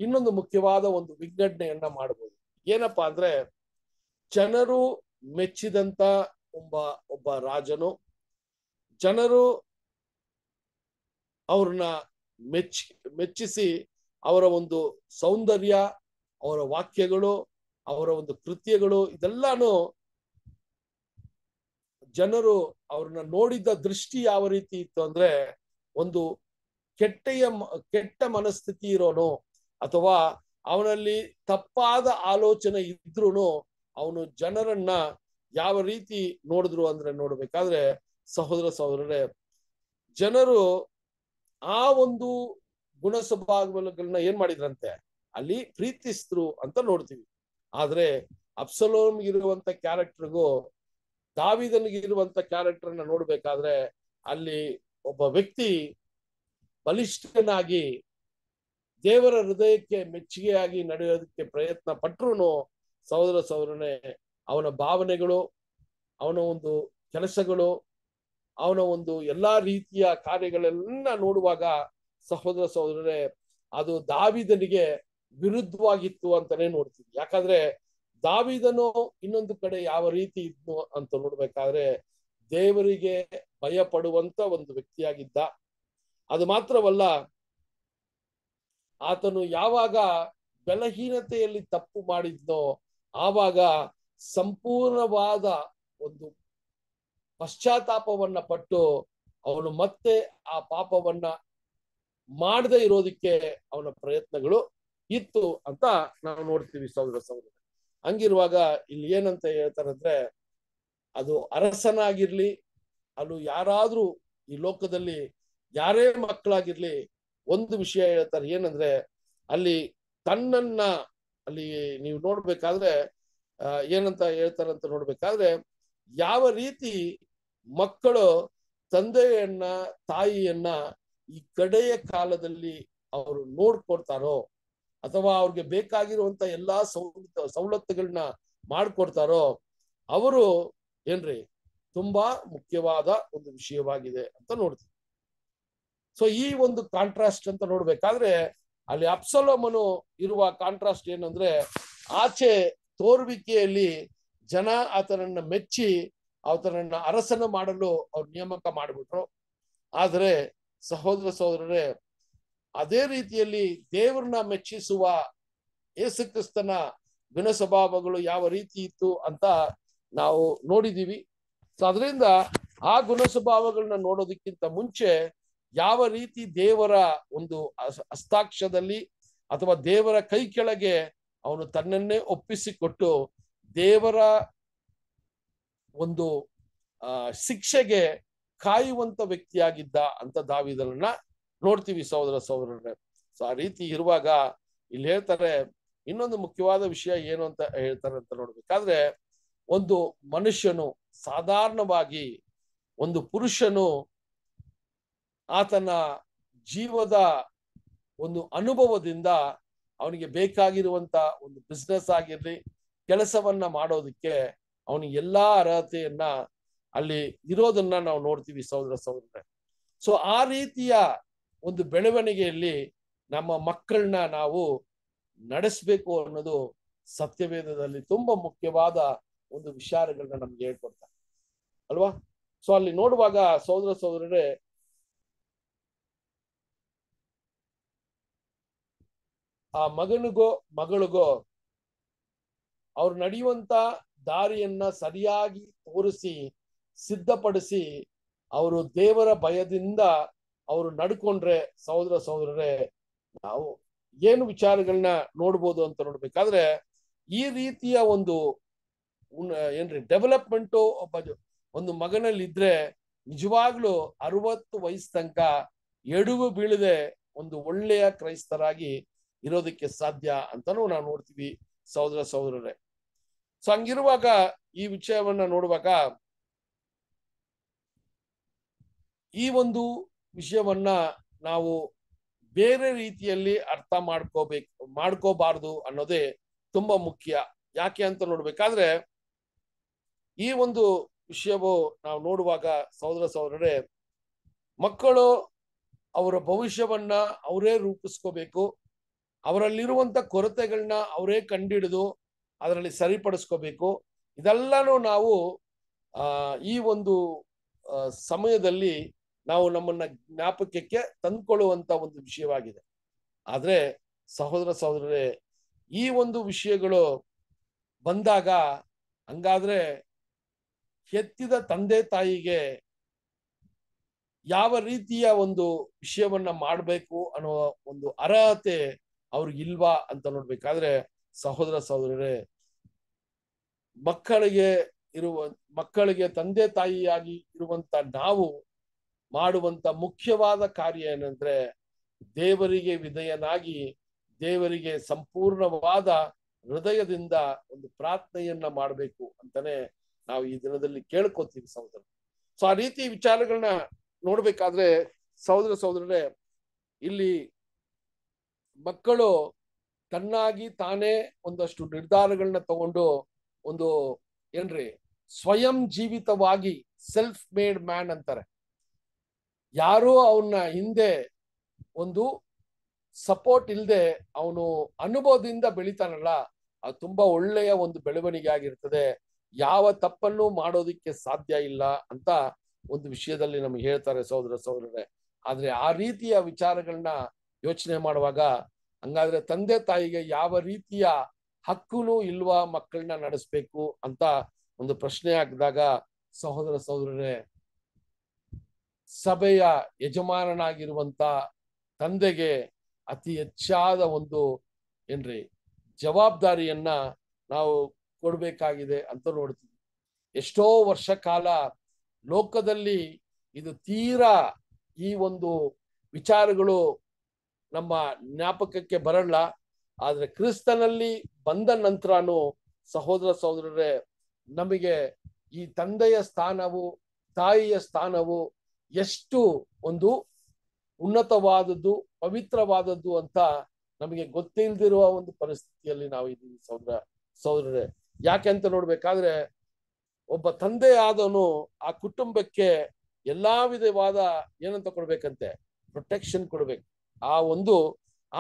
ಇನ್ನೊಂದು ಮುಖ್ಯವಾದ ಒಂದು ವಿಘಟನೆಯನ್ನ ಮಾಡಬಹುದು ಏನಪ್ಪಾ ಅಂದ್ರೆ ಜನರು ಮೆಚ್ಚಿದಂತ ಒಬ್ಬ ಒಬ್ಬ ರಾಜನು ಜನರು ಅವ್ರನ್ನ ಮೆಚ್ಚ ಮೆಚ್ಚಿಸಿ ಅವರ ಒಂದು ಸೌಂದರ್ಯ ಅವರ ವಾಕ್ಯಗಳು ಅವರ ಒಂದು ಕೃತ್ಯಗಳು ಇದೆಲ್ಲಾನು ಜನರು ಅವ್ರನ್ನ ನೋಡಿದ ದೃಷ್ಟಿ ಯಾವ ರೀತಿ ಇತ್ತು ಅಂದ್ರೆ ಒಂದು ಕೆಟ್ಟೆಯ ಕೆಟ್ಟ ಮನಸ್ಥಿತಿ ಇರೋನು ಅಥವಾ ಅವನಲ್ಲಿ ತಪ್ಪಾದ ಆಲೋಚನೆ ಇದ್ರೂ ಅವನು ಜನರನ್ನ ಯಾವ ರೀತಿ ನೋಡಿದ್ರು ಅಂದ್ರೆ ನೋಡ್ಬೇಕಾದ್ರೆ ಸಹೋದರ ಸಹೋದರರೇ ಜನರು ಆ ಒಂದು ಗುಣ ಸ್ವಭಾವಗಳನ್ನ ಏನ್ ಮಾಡಿದ್ರಂತೆ ಅಲ್ಲಿ ಪ್ರೀತಿಸಿದ್ರು ಅಂತ ನೋಡ್ತೀವಿ ಆದ್ರೆ ಇರುವಂತ ಕ್ಯಾರೆಕ್ಟರ್ಗೂ ದಾವಿದನಿಗೆ ಇರುವಂತ ಅನ್ನ ನೋಡ್ಬೇಕಾದ್ರೆ ಅಲ್ಲಿ ಒಬ್ಬ ವ್ಯಕ್ತಿ ಬಲಿಷ್ಠನಾಗಿ ದೇವರ ಹೃದಯಕ್ಕೆ ಮೆಚ್ಚುಗೆಯಾಗಿ ನಡೆಯೋದಕ್ಕೆ ಪ್ರಯತ್ನ ಪಟ್ಟರು ಸಹೋದರ ಸಹೋದರನೇ ಅವನ ಭಾವನೆಗಳು ಅವನ ಒಂದು ಕೆಲಸಗಳು ಅವನ ಒಂದು ಎಲ್ಲಾ ರೀತಿಯ ಕಾರ್ಯಗಳೆಲ್ಲ ನೋಡುವಾಗ ಸಹೋದರ ಸಹೋದರರೇ ಅದು ದಾವಿದನಿಗೆ ವಿರುದ್ಧವಾಗಿತ್ತು ಅಂತಾನೆ ನೋಡ್ತೀವಿ ಯಾಕಂದ್ರೆ ದಾವಿದನು ಇನ್ನೊಂದು ಕಡೆ ಯಾವ ರೀತಿ ಇದ್ನು ಅಂತ ನೋಡ್ಬೇಕಾದ್ರೆ ದೇವರಿಗೆ ಭಯ ಪಡುವಂತ ಒಂದು ವ್ಯಕ್ತಿಯಾಗಿದ್ದ ಅದು ಮಾತ್ರವಲ್ಲ ಆತನು ಯಾವಾಗ ಬಲಹೀನತೆಯಲ್ಲಿ ತಪ್ಪು ಮಾಡಿದ್ನೋ ಆವಾಗ ಸಂಪೂರ್ಣವಾದ ಒಂದು ಪಶ್ಚಾತ್ತಾಪವನ್ನ ಪಟ್ಟು ಅವನು ಮತ್ತೆ ಆ ಪಾಪವನ್ನ ಮಾಡದೇ ಇರೋದಕ್ಕೆ ಅವನ ಪ್ರಯತ್ನಗಳು ಇತ್ತು ಅಂತ ನಾವು ನೋಡ್ತೀವಿ ಸಹೋದರ ಸಹೋದರ ಹಂಗಿರುವಾಗ ಇಲ್ಲಿ ಏನಂತ ಹೇಳ್ತಾರಂದ್ರೆ ಅದು ಅರಸನಾಗಿರ್ಲಿ ಅದು ಯಾರಾದ್ರೂ ಈ ಲೋಕದಲ್ಲಿ ಯಾರೇ ಮಕ್ಕಳಾಗಿರ್ಲಿ ಒಂದು ವಿಷಯ ಹೇಳ್ತಾರೆ ಏನಂದ್ರೆ ಅಲ್ಲಿ ತನ್ನನ್ನ ಅಲ್ಲಿ ನೀವು ನೋಡ್ಬೇಕಾದ್ರೆ ಏನಂತ ಹೇಳ್ತಾರಂತ ನೋಡ್ಬೇಕಾದ್ರೆ ಯಾವ ರೀತಿ ಮಕ್ಕಳು ತಂದೆಯನ್ನ ತಾಯಿಯನ್ನ ಈ ಕಡೆಯ ಕಾಲದಲ್ಲಿ ಅವರು ನೋಡ್ಕೊಡ್ತಾರೋ ಅಥವಾ ಅವ್ರಿಗೆ ಬೇಕಾಗಿರುವಂತ ಎಲ್ಲಾ ಸೌಲತ್ ಸವಲತ್ತುಗಳನ್ನ ಮಾಡ್ಕೊಡ್ತಾರೋ ಅವರು ಏನ್ರಿ ತುಂಬಾ ಮುಖ್ಯವಾದ ಒಂದು ವಿಷಯವಾಗಿದೆ ಅಂತ ನೋಡ್ತೀವಿ ಸೊ ಈ ಒಂದು ಕಾಂಟ್ರಾಸ್ಟ್ ಅಂತ ನೋಡ್ಬೇಕಾದ್ರೆ ಅಲ್ಲಿ ಅಪ್ಸಲೋಮನು ಇರುವ ಕಾಂಟ್ರಾಸ್ಟ್ ಏನಂದ್ರೆ ಆಚೆ ತೋರುವಿಕೆಯಲ್ಲಿ ಜನ ಆತನನ್ನ ಮೆಚ್ಚಿ ಆತನನ್ನ ಅರಸನ ಮಾಡಲು ಅವ್ರು ನೇಮಕ ಮಾಡಿಬಿಟ್ರು ಆದರೆ ಸಹೋದರ ಸಹೋದರರೇ ಅದೇ ರೀತಿಯಲ್ಲಿ ದೇವರನ್ನ ಮೆಚ್ಚಿಸುವ ಯೇಸು ಕ್ರಿಸ್ತನ ಗುಣ ಸ್ವಭಾವಗಳು ಯಾವ ರೀತಿ ಇತ್ತು ಅಂತ ನಾವು ನೋಡಿದೀವಿ ಸೊ ಅದರಿಂದ ಆ ಗುಣ ಸ್ವಭಾವಗಳನ್ನ ನೋಡೋದಕ್ಕಿಂತ ಮುಂಚೆ ಯಾವ ರೀತಿ ದೇವರ ಒಂದು ಹಸ್ತಾಕ್ಷದಲ್ಲಿ ಅಥವಾ ದೇವರ ಕೈ ಕೆಳಗೆ ಅವನು ತನ್ನನ್ನೇ ಒಪ್ಪಿಸಿಕೊಟ್ಟು ದೇವರ ಒಂದು ಶಿಕ್ಷೆಗೆ ಕಾಯುವಂತ ವ್ಯಕ್ತಿಯಾಗಿದ್ದ ಅಂತ ದಾವಿದರನ್ನ ನೋಡ್ತೀವಿ ಸಹೋದರ ಸಹೋದರರೇ ಸೊ ಆ ರೀತಿ ಇರುವಾಗ ಇಲ್ಲಿ ಹೇಳ್ತಾರೆ ಇನ್ನೊಂದು ಮುಖ್ಯವಾದ ವಿಷಯ ಏನು ಅಂತ ಹೇಳ್ತಾರೆ ಅಂತ ನೋಡ್ಬೇಕಾದ್ರೆ ಒಂದು ಮನುಷ್ಯನು ಸಾಧಾರಣವಾಗಿ ಒಂದು ಪುರುಷನು ಆತನ ಜೀವದ ಒಂದು ಅನುಭವದಿಂದ ಅವನಿಗೆ ಬೇಕಾಗಿರುವಂತ ಒಂದು ಬಿಸ್ನೆಸ್ ಆಗಿರ್ಲಿ ಕೆಲಸವನ್ನ ಮಾಡೋದಕ್ಕೆ ಅವನಿಗೆ ಎಲ್ಲಾ ಅರ್ಹತೆಯನ್ನ ಅಲ್ಲಿ ಇರೋದನ್ನ ನಾವು ನೋಡ್ತೀವಿ ಸಹೋದರ ಸಹೋದರ ಸೊ ಆ ರೀತಿಯ ಒಂದು ಬೆಳವಣಿಗೆಯಲ್ಲಿ ನಮ್ಮ ಮಕ್ಕಳನ್ನ ನಾವು ನಡೆಸಬೇಕು ಅನ್ನೋದು ಸತ್ಯವೇದದಲ್ಲಿ ತುಂಬಾ ಮುಖ್ಯವಾದ ಒಂದು ವಿಚಾರಗಳನ್ನ ನಮ್ಗೆ ಹೇಳ್ಕೊಡ್ತಾರೆ ಅಲ್ವಾ ಸೊ ಅಲ್ಲಿ ನೋಡುವಾಗ ಸೋದರ ಸಹೋದರರೇ ಆ ಮಗನಿಗೋ ಮಗಳಿಗೋ ಅವ್ರು ನಡೆಯುವಂತ ದಾರಿಯನ್ನ ಸರಿಯಾಗಿ ತೋರಿಸಿ ಸಿದ್ಧಪಡಿಸಿ ಅವರು ದೇವರ ಭಯದಿಂದ ಅವರು ನಡ್ಕೊಂಡ್ರೆ ಸಹೋದರ ಸಹೋದರರೇ ನಾವು ಏನು ವಿಚಾರಗಳನ್ನ ನೋಡ್ಬೋದು ಅಂತ ನೋಡ್ಬೇಕಾದ್ರೆ ಈ ರೀತಿಯ ಒಂದು ಏನ್ರಿ ಡೆವಲಪ್ಮೆಂಟು ಒಬ್ಬ ಒಂದು ಮಗನಲ್ಲಿ ಇದ್ರೆ ನಿಜವಾಗ್ಲೂ ಅರವತ್ತು ವಯಸ್ಸು ತನಕ ಎಡುವು ಬೀಳದೆ ಒಂದು ಒಳ್ಳೆಯ ಕ್ರೈಸ್ತರಾಗಿ ಇರೋದಕ್ಕೆ ಸಾಧ್ಯ ಅಂತಲೂ ನಾವು ನೋಡ್ತೀವಿ ಸಹೋದರ ಸಹೋದರರೇ ಸೊ ಹಂಗಿರುವಾಗ ಈ ವಿಷಯವನ್ನ ನೋಡುವಾಗ ಈ ಒಂದು ವಿಷಯವನ್ನ ನಾವು ಬೇರೆ ರೀತಿಯಲ್ಲಿ ಅರ್ಥ ಮಾಡ್ಕೋಬೇಕು ಮಾಡ್ಕೋಬಾರ್ದು ಅನ್ನೋದೇ ತುಂಬಾ ಮುಖ್ಯ ಯಾಕೆ ಅಂತ ನೋಡ್ಬೇಕಾದ್ರೆ ಈ ಒಂದು ವಿಷಯವು ನಾವು ನೋಡುವಾಗ ಸಹೋದರ ಸಹೋದರರೇ ಮಕ್ಕಳು ಅವರ ಭವಿಷ್ಯವನ್ನ ಅವರೇ ರೂಪಿಸ್ಕೋಬೇಕು ಅವರಲ್ಲಿರುವಂತ ಕೊರತೆಗಳನ್ನ ಅವರೇ ಕಂಡಿಡಿದು ಅದರಲ್ಲಿ ಸರಿಪಡಿಸ್ಕೋಬೇಕು ಇದೆಲ್ಲನೂ ನಾವು ಈ ಒಂದು ಸಮಯದಲ್ಲಿ ನಾವು ನಮ್ಮನ್ನ ಜ್ಞಾಪಕಕ್ಕೆ ತಂದ್ಕೊಳ್ಳುವಂತ ಒಂದು ವಿಷಯವಾಗಿದೆ ಆದ್ರೆ ಸಹೋದರ ಸಹೋದರರೇ ಈ ಒಂದು ವಿಷಯಗಳು ಬಂದಾಗ ಹಂಗಾದ್ರೆ ಹೆತ್ತಿದ ತಂದೆ ತಾಯಿಗೆ ಯಾವ ರೀತಿಯ ಒಂದು ವಿಷಯವನ್ನ ಮಾಡಬೇಕು ಅನ್ನೋ ಒಂದು ಅರ್ಹತೆ ಇಲ್ವಾ ಅಂತ ನೋಡ್ಬೇಕಾದ್ರೆ ಸಹೋದರ ಸಹೋದರರೇ ಮಕ್ಕಳಿಗೆ ಇರುವ ಮಕ್ಕಳಿಗೆ ತಂದೆ ತಾಯಿಯಾಗಿ ಇರುವಂತ ನಾವು ಮಾಡುವಂತ ಮುಖ್ಯವಾದ ಕಾರ್ಯ ಏನಂದ್ರೆ ದೇವರಿಗೆ ವಿಧೇಯನಾಗಿ ದೇವರಿಗೆ ಸಂಪೂರ್ಣವಾದ ಹೃದಯದಿಂದ ಒಂದು ಪ್ರಾರ್ಥನೆಯನ್ನ ಮಾಡಬೇಕು ಅಂತಾನೆ ನಾವು ಈ ದಿನದಲ್ಲಿ ಕೇಳ್ಕೊತೀವಿ ಸಹೋದರ ಸೊ ಆ ರೀತಿ ವಿಚಾರಗಳನ್ನ ನೋಡ್ಬೇಕಾದ್ರೆ ಸಹೋದರ ಸಹೋದರರೇ ಇಲ್ಲಿ ಮಕ್ಕಳು ತನ್ನಾಗಿ ತಾನೇ ಒಂದಷ್ಟು ನಿರ್ಧಾರಗಳನ್ನ ತಗೊಂಡು ಒಂದು ಏನ್ರಿ ಸ್ವಯಂ ಜೀವಿತವಾಗಿ ಸೆಲ್ಫ್ ಮೇಡ್ ಮ್ಯಾನ್ ಅಂತಾರೆ ಯಾರೂ ಅವನ ಹಿಂದೆ ಒಂದು ಸಪೋರ್ಟ್ ಇಲ್ಲದೆ ಅವನು ಅನುಭವದಿಂದ ಬೆಳಿತಾನಲ್ಲ ಅದು ತುಂಬಾ ಒಳ್ಳೆಯ ಒಂದು ಬೆಳವಣಿಗೆ ಆಗಿರ್ತದೆ ಯಾವ ತಪ್ಪನ್ನು ಮಾಡೋದಿಕ್ಕೆ ಸಾಧ್ಯ ಇಲ್ಲ ಅಂತ ಒಂದು ವಿಷಯದಲ್ಲಿ ನಮ್ಗೆ ಹೇಳ್ತಾರೆ ಸಹೋದರ ಸಹೋದರರೇ ಆದ್ರೆ ಆ ರೀತಿಯ ವಿಚಾರಗಳನ್ನ ಯೋಚನೆ ಮಾಡುವಾಗ ಹಂಗಾದ್ರೆ ತಂದೆ ತಾಯಿಗೆ ಯಾವ ರೀತಿಯ ಹಕ್ಕುನು ಇಲ್ವಾ ಮಕ್ಕಳನ್ನ ನಡೆಸ್ಬೇಕು ಅಂತ ಒಂದು ಪ್ರಶ್ನೆ ಹಾಕಿದಾಗ ಸಹೋದರ ಸಹೋದರರೇ ಸಭೆಯ ಯಜಮಾನನಾಗಿರುವಂತ ತಂದೆಗೆ ಅತಿ ಹೆಚ್ಚಾದ ಒಂದು ಏನ್ರಿ ಜವಾಬ್ದಾರಿಯನ್ನ ನಾವು ಕೊಡಬೇಕಾಗಿದೆ ಅಂತ ನೋಡ್ತೀವಿ ಎಷ್ಟೋ ವರ್ಷ ಕಾಲ ಲೋಕದಲ್ಲಿ ಇದು ತೀರಾ ಈ ಒಂದು ವಿಚಾರಗಳು ನಮ್ಮ ಜ್ಞಾಪಕಕ್ಕೆ ಬರಲ್ಲ ಆದರೆ ಕ್ರಿಸ್ತನಲ್ಲಿ ಬಂದ ನಂತರನು ಸಹೋದರ ಸಹೋದರರೇ ನಮಗೆ ಈ ತಂದೆಯ ಸ್ಥಾನವು ತಾಯಿಯ ಸ್ಥಾನವು ಎಷ್ಟು ಒಂದು ಉನ್ನತವಾದದ್ದು ಪವಿತ್ರವಾದದ್ದು ಅಂತ ನಮಗೆ ಗೊತ್ತಿಲ್ದಿರುವ ಒಂದು ಪರಿಸ್ಥಿತಿಯಲ್ಲಿ ನಾವು ಇದ್ದೀವಿ ಸಹೋದರ ಸಹೋದರರೇ ಯಾಕೆ ಅಂತ ನೋಡ್ಬೇಕಾದ್ರೆ ಒಬ್ಬ ತಂದೆ ಆದವನು ಆ ಕುಟುಂಬಕ್ಕೆ ಎಲ್ಲಾ ವಿಧವಾದ ಏನಂತ ಕೊಡ್ಬೇಕಂತೆ ಪ್ರೊಟೆಕ್ಷನ್ ಕೊಡ್ಬೇಕು ಆ ಒಂದು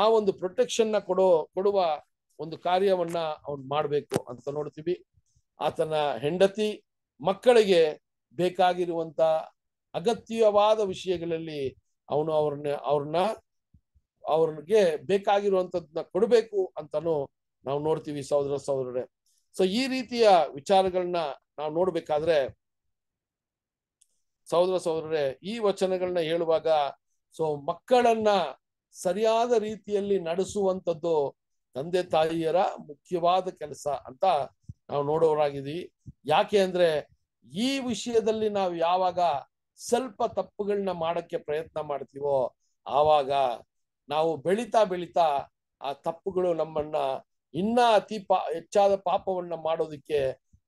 ಆ ಒಂದು ಪ್ರೊಟೆಕ್ಷನ್ನ ಕೊಡೋ ಕೊಡುವ ಒಂದು ಕಾರ್ಯವನ್ನ ಅವನು ಮಾಡ್ಬೇಕು ಅಂತ ನೋಡ್ತೀವಿ ಆತನ ಹೆಂಡತಿ ಮಕ್ಕಳಿಗೆ ಬೇಕಾಗಿರುವಂತ ಅಗತ್ಯವಾದ ವಿಷಯಗಳಲ್ಲಿ ಅವನು ಅವ್ರನ್ನ ಅವ್ರನ್ನ ಅವ್ರಿಗೆ ಬೇಕಾಗಿರುವಂತದ್ನ ಕೊಡಬೇಕು ಅಂತಾನೂ ನಾವು ನೋಡ್ತೀವಿ ಸಹೋದರ ಸಹೋದರರೇ ಸೊ ಈ ರೀತಿಯ ವಿಚಾರಗಳನ್ನ ನಾವು ನೋಡ್ಬೇಕಾದ್ರೆ ಸಹೋದರ ಸಹೋದರರೇ ಈ ವಚನಗಳನ್ನ ಹೇಳುವಾಗ ಸೊ ಮಕ್ಕಳನ್ನ ಸರಿಯಾದ ರೀತಿಯಲ್ಲಿ ನಡೆಸುವಂಥದ್ದು ತಂದೆ ತಾಯಿಯರ ಮುಖ್ಯವಾದ ಕೆಲಸ ಅಂತ ನಾವು ನೋಡೋರಾಗಿದ್ದೀವಿ ಯಾಕೆ ಅಂದ್ರೆ ಈ ವಿಷಯದಲ್ಲಿ ನಾವು ಯಾವಾಗ ಸ್ವಲ್ಪ ತಪ್ಪುಗಳನ್ನ ಮಾಡಕ್ಕೆ ಪ್ರಯತ್ನ ಮಾಡ್ತೀವೋ ಆವಾಗ ನಾವು ಬೆಳಿತಾ ಬೆಳೀತಾ ಆ ತಪ್ಪುಗಳು ನಮ್ಮನ್ನ ಇನ್ನ ಅತಿ ಪಾ ಹೆಚ್ಚಾದ ಪಾಪವನ್ನ ಮಾಡೋದಕ್ಕೆ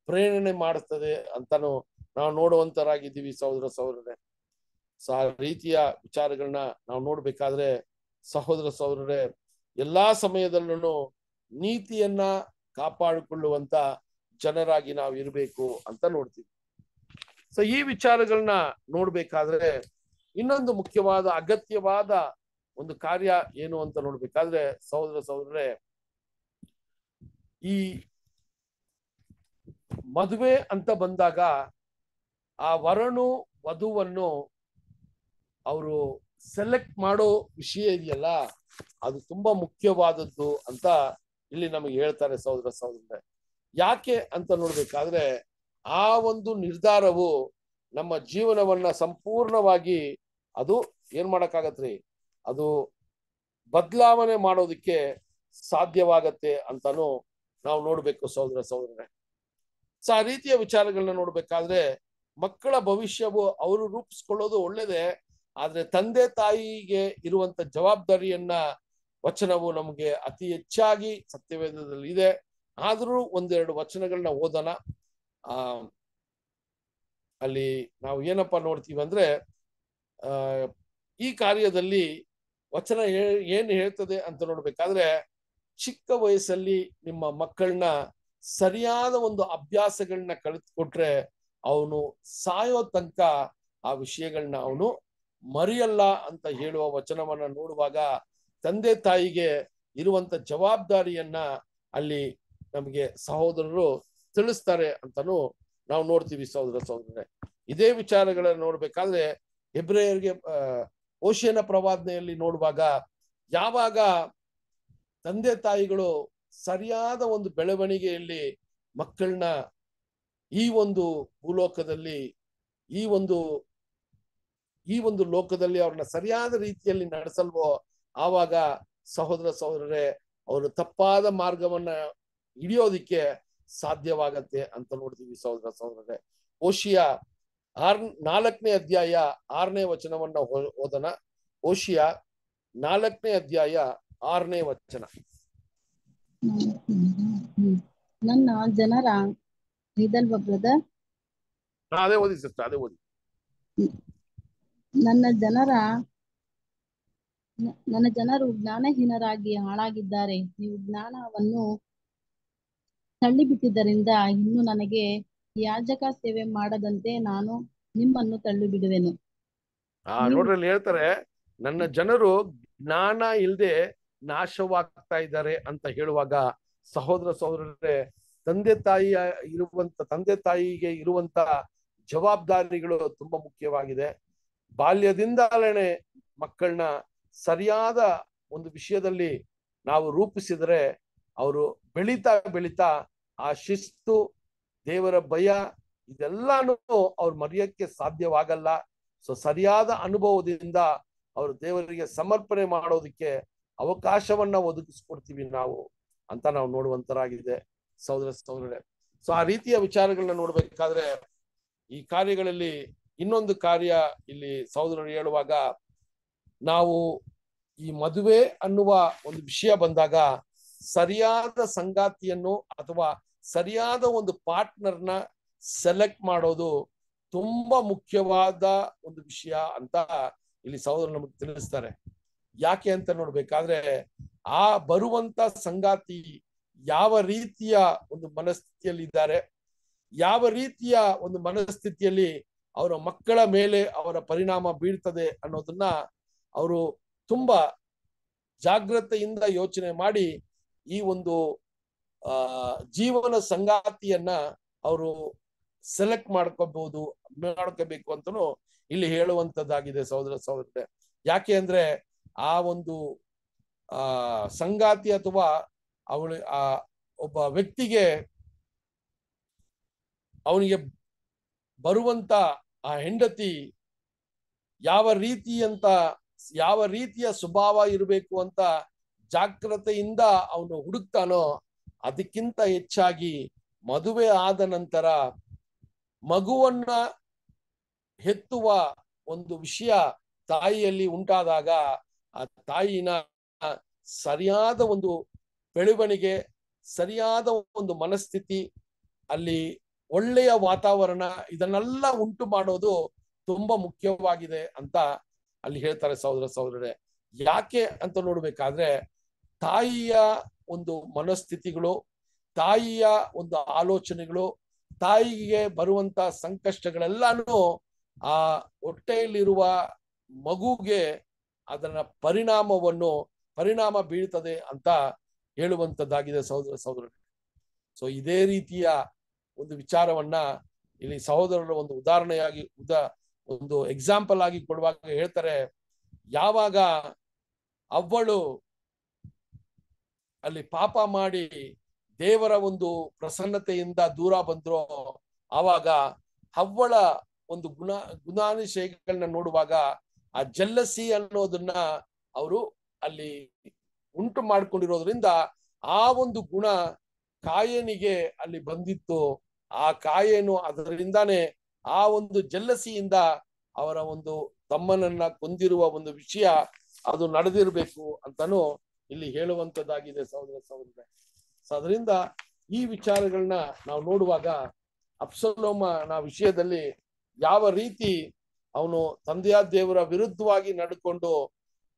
ಪ್ರೇರಣೆ ಮಾಡುತ್ತದೆ ಅಂತಾನು ನಾವು ನೋಡುವಂತರಾಗಿದ್ದೀವಿ ಸಹೋದರ ಸಹೋದರರೇ ಸ ರೀತಿಯ ವಿಚಾರಗಳನ್ನ ನಾವು ನೋಡ್ಬೇಕಾದ್ರೆ ಸಹೋದರ ಸಹೋದರರೇ ಎಲ್ಲಾ ಸಮಯದಲ್ಲೂ ನೀತಿಯನ್ನ ಕಾಪಾಡಿಕೊಳ್ಳುವಂತ ಜನರಾಗಿ ನಾವು ಇರಬೇಕು ಅಂತ ನೋಡ್ತೀವಿ ಸೊ ಈ ವಿಚಾರಗಳನ್ನ ನೋಡ್ಬೇಕಾದ್ರೆ ಇನ್ನೊಂದು ಮುಖ್ಯವಾದ ಅಗತ್ಯವಾದ ಒಂದು ಕಾರ್ಯ ಏನು ಅಂತ ನೋಡ್ಬೇಕಾದ್ರೆ ಸಹೋದರ ಸಹೋದರ ಈ ಮದುವೆ ಅಂತ ಬಂದಾಗ ಆ ವರಣು ವಧುವನ್ನು ಅವರು ಸೆಲೆಕ್ಟ್ ಮಾಡೋ ವಿಷಯ ಇದೆಯಲ್ಲ ಅದು ತುಂಬಾ ಮುಖ್ಯವಾದದ್ದು ಅಂತ ಇಲ್ಲಿ ನಮಗೆ ಹೇಳ್ತಾರೆ ಸಹೋದರ ಸಹೋದರ ಯಾಕೆ ಅಂತ ನೋಡ್ಬೇಕಾದ್ರೆ ಆ ಒಂದು ನಿರ್ಧಾರವು ನಮ್ಮ ಜೀವನವನ್ನ ಸಂಪೂರ್ಣವಾಗಿ ಅದು ಏನ್ ಮಾಡಕ್ಕಾಗತ್ರಿ ಅದು ಬದಲಾವಣೆ ಮಾಡೋದಕ್ಕೆ ಸಾಧ್ಯವಾಗತ್ತೆ ಅಂತಾನು ನಾವು ನೋಡ್ಬೇಕು ಸಹೋದರ ಸಹೋದರನೇ ಸೊ ಆ ರೀತಿಯ ವಿಚಾರಗಳನ್ನ ನೋಡ್ಬೇಕಾದ್ರೆ ಮಕ್ಕಳ ಭವಿಷ್ಯವು ಅವರು ರೂಪಿಸ್ಕೊಳ್ಳೋದು ಒಳ್ಳೇದೇ ಆದ್ರೆ ತಂದೆ ತಾಯಿಗೆ ಇರುವಂತ ಜವಾಬ್ದಾರಿಯನ್ನ ವಚನವು ನಮಗೆ ಅತಿ ಹೆಚ್ಚಾಗಿ ಸತ್ಯವೇದದಲ್ಲಿ ಇದೆ ಆದರೂ ಒಂದೆರಡು ವಚನಗಳನ್ನ ಓದೋಣ ಆ ಅಲ್ಲಿ ನಾವು ಏನಪ್ಪಾ ನೋಡ್ತೀವಿ ಅಂದ್ರೆ ಈ ಕಾರ್ಯದಲ್ಲಿ ವಚನ ಏನು ಹೇಳ್ತದೆ ಅಂತ ನೋಡ್ಬೇಕಾದ್ರೆ ಚಿಕ್ಕ ವಯಸ್ಸಲ್ಲಿ ನಿಮ್ಮ ಮಕ್ಕಳನ್ನ ಸರಿಯಾದ ಒಂದು ಅಭ್ಯಾಸಗಳನ್ನ ಕಲಿತ್ಕೊಟ್ರೆ ಅವನು ಸಾಯೋ ತನಕ ಆ ವಿಷಯಗಳನ್ನ ಅವನು ಮರಿಯಲ್ಲ ಅಂತ ಹೇಳುವ ವಚನವನ್ನ ನೋಡುವಾಗ ತಂದೆ ತಾಯಿಗೆ ಇರುವಂತ ಜವಾಬ್ದಾರಿಯನ್ನ ಅಲ್ಲಿ ನಮಗೆ ಸಹೋದರರು ತಿಳಿಸ್ತಾರೆ ಅಂತಲೂ ನಾವು ನೋಡ್ತೀವಿ ಸಹೋದರ ಸಹೋದರ ಇದೇ ವಿಚಾರಗಳನ್ನ ನೋಡ್ಬೇಕಾದ್ರೆ ಹೆಬ್ರೇಯರ್ಗೆ ಓಶಿಯನ ಪ್ರವಾದನೆಯಲ್ಲಿ ನೋಡುವಾಗ ಯಾವಾಗ ತಂದೆ ತಾಯಿಗಳು ಸರಿಯಾದ ಒಂದು ಬೆಳವಣಿಗೆಯಲ್ಲಿ ಮಕ್ಕಳನ್ನ ಈ ಒಂದು ಭೂಲೋಕದಲ್ಲಿ ಈ ಒಂದು ಈ ಒಂದು ಲೋಕದಲ್ಲಿ ಅವ್ರನ್ನ ಸರಿಯಾದ ರೀತಿಯಲ್ಲಿ ನಡೆಸಲ್ವೋ ಆವಾಗ ಸಹೋದರ ಸಹೋದರರೇ ಅವರು ತಪ್ಪಾದ ಮಾರ್ಗವನ್ನ ಹಿಡಿಯೋದಿಕ್ಕೆ ಸಾಧ್ಯವಾಗತ್ತೆ ಅಂತ ನೋಡ್ತೀವಿ ಸಹೋದರ ಸಹೋದರರೇ ಓಶಿಯ ಆರ್ ನಾಲ್ಕನೇ ಅಧ್ಯಾಯ ಆರನೇ ವಚನವನ್ನ ಓದನ ಓಶಿಯ ನಾಲ್ಕನೇ ಅಧ್ಯಾಯ ಆರನೇ ವಚನ ನನ್ನ ಜನರ ಅದೇ ಓದಿ ಸಿಸ್ಟರ್ ಅದೇ ಓದಿ ನನ್ನ ಜನರ ನನ್ನ ಜನರು ಜ್ಞಾನಹೀನರಾಗಿ ಹಾಳಾಗಿದ್ದಾರೆ ನೀವು ಜ್ಞಾನವನ್ನು ಬಿಟ್ಟಿದ್ದರಿಂದ ಇನ್ನು ನನಗೆ ಯಾಜಕ ಸೇವೆ ಮಾಡದಂತೆ ನಾನು ನಿಮ್ಮನ್ನು ತಳ್ಳಿ ಬಿಡುವೆನು ಆ ಹೇಳ್ತಾರೆ ನನ್ನ ಜನರು ಜ್ಞಾನ ಇಲ್ಲದೆ ನಾಶವಾಗ್ತಾ ಇದ್ದಾರೆ ಅಂತ ಹೇಳುವಾಗ ಸಹೋದರ ಸಹೋದರರೇ ತಂದೆ ತಾಯಿಯ ಇರುವಂತ ತಂದೆ ತಾಯಿಗೆ ಇರುವಂತ ಜವಾಬ್ದಾರಿಗಳು ತುಂಬಾ ಮುಖ್ಯವಾಗಿದೆ ಬಾಲ್ಯದಿಂದಲೇ ಮಕ್ಕಳನ್ನ ಸರಿಯಾದ ಒಂದು ವಿಷಯದಲ್ಲಿ ನಾವು ರೂಪಿಸಿದರೆ ಅವರು ಬೆಳೀತಾ ಬೆಳೀತಾ ಆ ಶಿಸ್ತು ದೇವರ ಭಯ ಇದೆಲ್ಲಾನು ಅವ್ರು ಮರೆಯಕ್ಕೆ ಸಾಧ್ಯವಾಗಲ್ಲ ಸೊ ಸರಿಯಾದ ಅನುಭವದಿಂದ ಅವರು ದೇವರಿಗೆ ಸಮರ್ಪಣೆ ಮಾಡೋದಕ್ಕೆ ಅವಕಾಶವನ್ನ ಒದಗಿಸ್ಕೊಡ್ತೀವಿ ನಾವು ಅಂತ ನಾವು ನೋಡುವಂತರಾಗಿದೆ ಸಹೋದರ ಸಹೋದರೇ ಸೊ ಆ ರೀತಿಯ ವಿಚಾರಗಳನ್ನ ನೋಡ್ಬೇಕಾದ್ರೆ ಈ ಕಾರ್ಯಗಳಲ್ಲಿ ಇನ್ನೊಂದು ಕಾರ್ಯ ಇಲ್ಲಿ ಸಹೋದರರು ಹೇಳುವಾಗ ನಾವು ಈ ಮದುವೆ ಅನ್ನುವ ಒಂದು ವಿಷಯ ಬಂದಾಗ ಸರಿಯಾದ ಸಂಗಾತಿಯನ್ನು ಅಥವಾ ಸರಿಯಾದ ಒಂದು ಪಾರ್ಟ್ನರ್ನ ಸೆಲೆಕ್ಟ್ ಮಾಡೋದು ತುಂಬಾ ಮುಖ್ಯವಾದ ಒಂದು ವಿಷಯ ಅಂತ ಇಲ್ಲಿ ಸಹೋದರ ನಮಗೆ ತಿಳಿಸ್ತಾರೆ ಯಾಕೆ ಅಂತ ನೋಡ್ಬೇಕಾದ್ರೆ ಆ ಬರುವಂತ ಸಂಗಾತಿ ಯಾವ ರೀತಿಯ ಒಂದು ಮನಸ್ಥಿತಿಯಲ್ಲಿ ಇದ್ದಾರೆ ಯಾವ ರೀತಿಯ ಒಂದು ಮನಸ್ಥಿತಿಯಲ್ಲಿ ಅವರ ಮಕ್ಕಳ ಮೇಲೆ ಅವರ ಪರಿಣಾಮ ಬೀಳ್ತದೆ ಅನ್ನೋದನ್ನ ಅವರು ತುಂಬಾ ಜಾಗ್ರತೆಯಿಂದ ಯೋಚನೆ ಮಾಡಿ ಈ ಒಂದು ಆ ಜೀವನ ಸಂಗಾತಿಯನ್ನ ಅವರು ಸೆಲೆಕ್ಟ್ ಮಾಡ್ಕೋಬಹುದು ಮಾಡ್ಕೋಬೇಕು ಅಂತನು ಇಲ್ಲಿ ಹೇಳುವಂತದ್ದಾಗಿದೆ ಸಹೋದರ ಸಹೋದರ ಯಾಕೆ ಅಂದ್ರೆ ಆ ಒಂದು ಆ ಸಂಗಾತಿ ಅಥವಾ ಅವಳು ಆ ಒಬ್ಬ ವ್ಯಕ್ತಿಗೆ ಅವನಿಗೆ ಬರುವಂತ ಆ ಹೆಂಡತಿ ಯಾವ ರೀತಿಯಂತ ಯಾವ ರೀತಿಯ ಸ್ವಭಾವ ಇರಬೇಕು ಅಂತ ಜಾಗ್ರತೆಯಿಂದ ಅವನು ಹುಡುಕ್ತಾನೋ ಅದಕ್ಕಿಂತ ಹೆಚ್ಚಾಗಿ ಮದುವೆ ಆದ ನಂತರ ಮಗುವನ್ನ ಹೆತ್ತುವ ಒಂದು ವಿಷಯ ತಾಯಿಯಲ್ಲಿ ಉಂಟಾದಾಗ ಆ ತಾಯಿನ ಸರಿಯಾದ ಒಂದು ಬೆಳವಣಿಗೆ ಸರಿಯಾದ ಒಂದು ಮನಸ್ಥಿತಿ ಅಲ್ಲಿ ಒಳ್ಳೆಯ ವಾತಾವರಣ ಇದನ್ನೆಲ್ಲ ಉಂಟು ಮಾಡೋದು ತುಂಬಾ ಮುಖ್ಯವಾಗಿದೆ ಅಂತ ಅಲ್ಲಿ ಹೇಳ್ತಾರೆ ಸಹೋದರ ಸಹೋದರೇ ಯಾಕೆ ಅಂತ ನೋಡ್ಬೇಕಾದ್ರೆ ತಾಯಿಯ ಒಂದು ಮನಸ್ಥಿತಿಗಳು ತಾಯಿಯ ಒಂದು ಆಲೋಚನೆಗಳು ತಾಯಿಗೆ ಬರುವಂತ ಸಂಕಷ್ಟಗಳೆಲ್ಲಾನು ಆ ಹೊಟ್ಟೆಯಲ್ಲಿರುವ ಮಗುಗೆ ಅದರ ಪರಿಣಾಮವನ್ನು ಪರಿಣಾಮ ಬೀಳ್ತದೆ ಅಂತ ಹೇಳುವಂಥದ್ದಾಗಿದೆ ಸಹೋದರ ಸಹೋದರ ಸೊ ಇದೇ ರೀತಿಯ ಒಂದು ವಿಚಾರವನ್ನ ಇಲ್ಲಿ ಸಹೋದರರ ಒಂದು ಉದಾಹರಣೆಯಾಗಿ ಉದ ಒಂದು ಎಕ್ಸಾಂಪಲ್ ಆಗಿ ಕೊಡುವಾಗ ಹೇಳ್ತಾರೆ ಯಾವಾಗ ಅವಳು ಅಲ್ಲಿ ಪಾಪ ಮಾಡಿ ದೇವರ ಒಂದು ಪ್ರಸನ್ನತೆಯಿಂದ ದೂರ ಬಂದ್ರು ಆವಾಗ ಹವ್ವಳ ಒಂದು ಗುಣ ಗುಣಾನುಶಯಗಳನ್ನ ನೋಡುವಾಗ ಆ ಜಲ್ಲಸಿ ಅನ್ನೋದನ್ನ ಅವರು ಅಲ್ಲಿ ಉಂಟು ಮಾಡಿಕೊಂಡಿರೋದ್ರಿಂದ ಆ ಒಂದು ಗುಣ ಕಾಯನಿಗೆ ಅಲ್ಲಿ ಬಂದಿತ್ತು ಆ ಕಾಯನು ಅದರಿಂದಾನೆ ಆ ಒಂದು ಜಲ್ಲಸಿಯಿಂದ ಅವರ ಒಂದು ತಮ್ಮನನ್ನ ಕೊಂದಿರುವ ಒಂದು ವಿಷಯ ಅದು ನಡೆದಿರಬೇಕು ಅಂತಾನು ಇಲ್ಲಿ ಹೇಳುವಂತದ್ದಾಗಿದೆ ಸಹೋದರ ಸಹೋದರ ಅದರಿಂದ ಈ ವಿಚಾರಗಳನ್ನ ನಾವು ನೋಡುವಾಗ ಅಪ್ಸಲೋಮನ ವಿಷಯದಲ್ಲಿ ಯಾವ ರೀತಿ ಅವನು ತಂದೆಯ ದೇವರ ವಿರುದ್ಧವಾಗಿ ನಡ್ಕೊಂಡು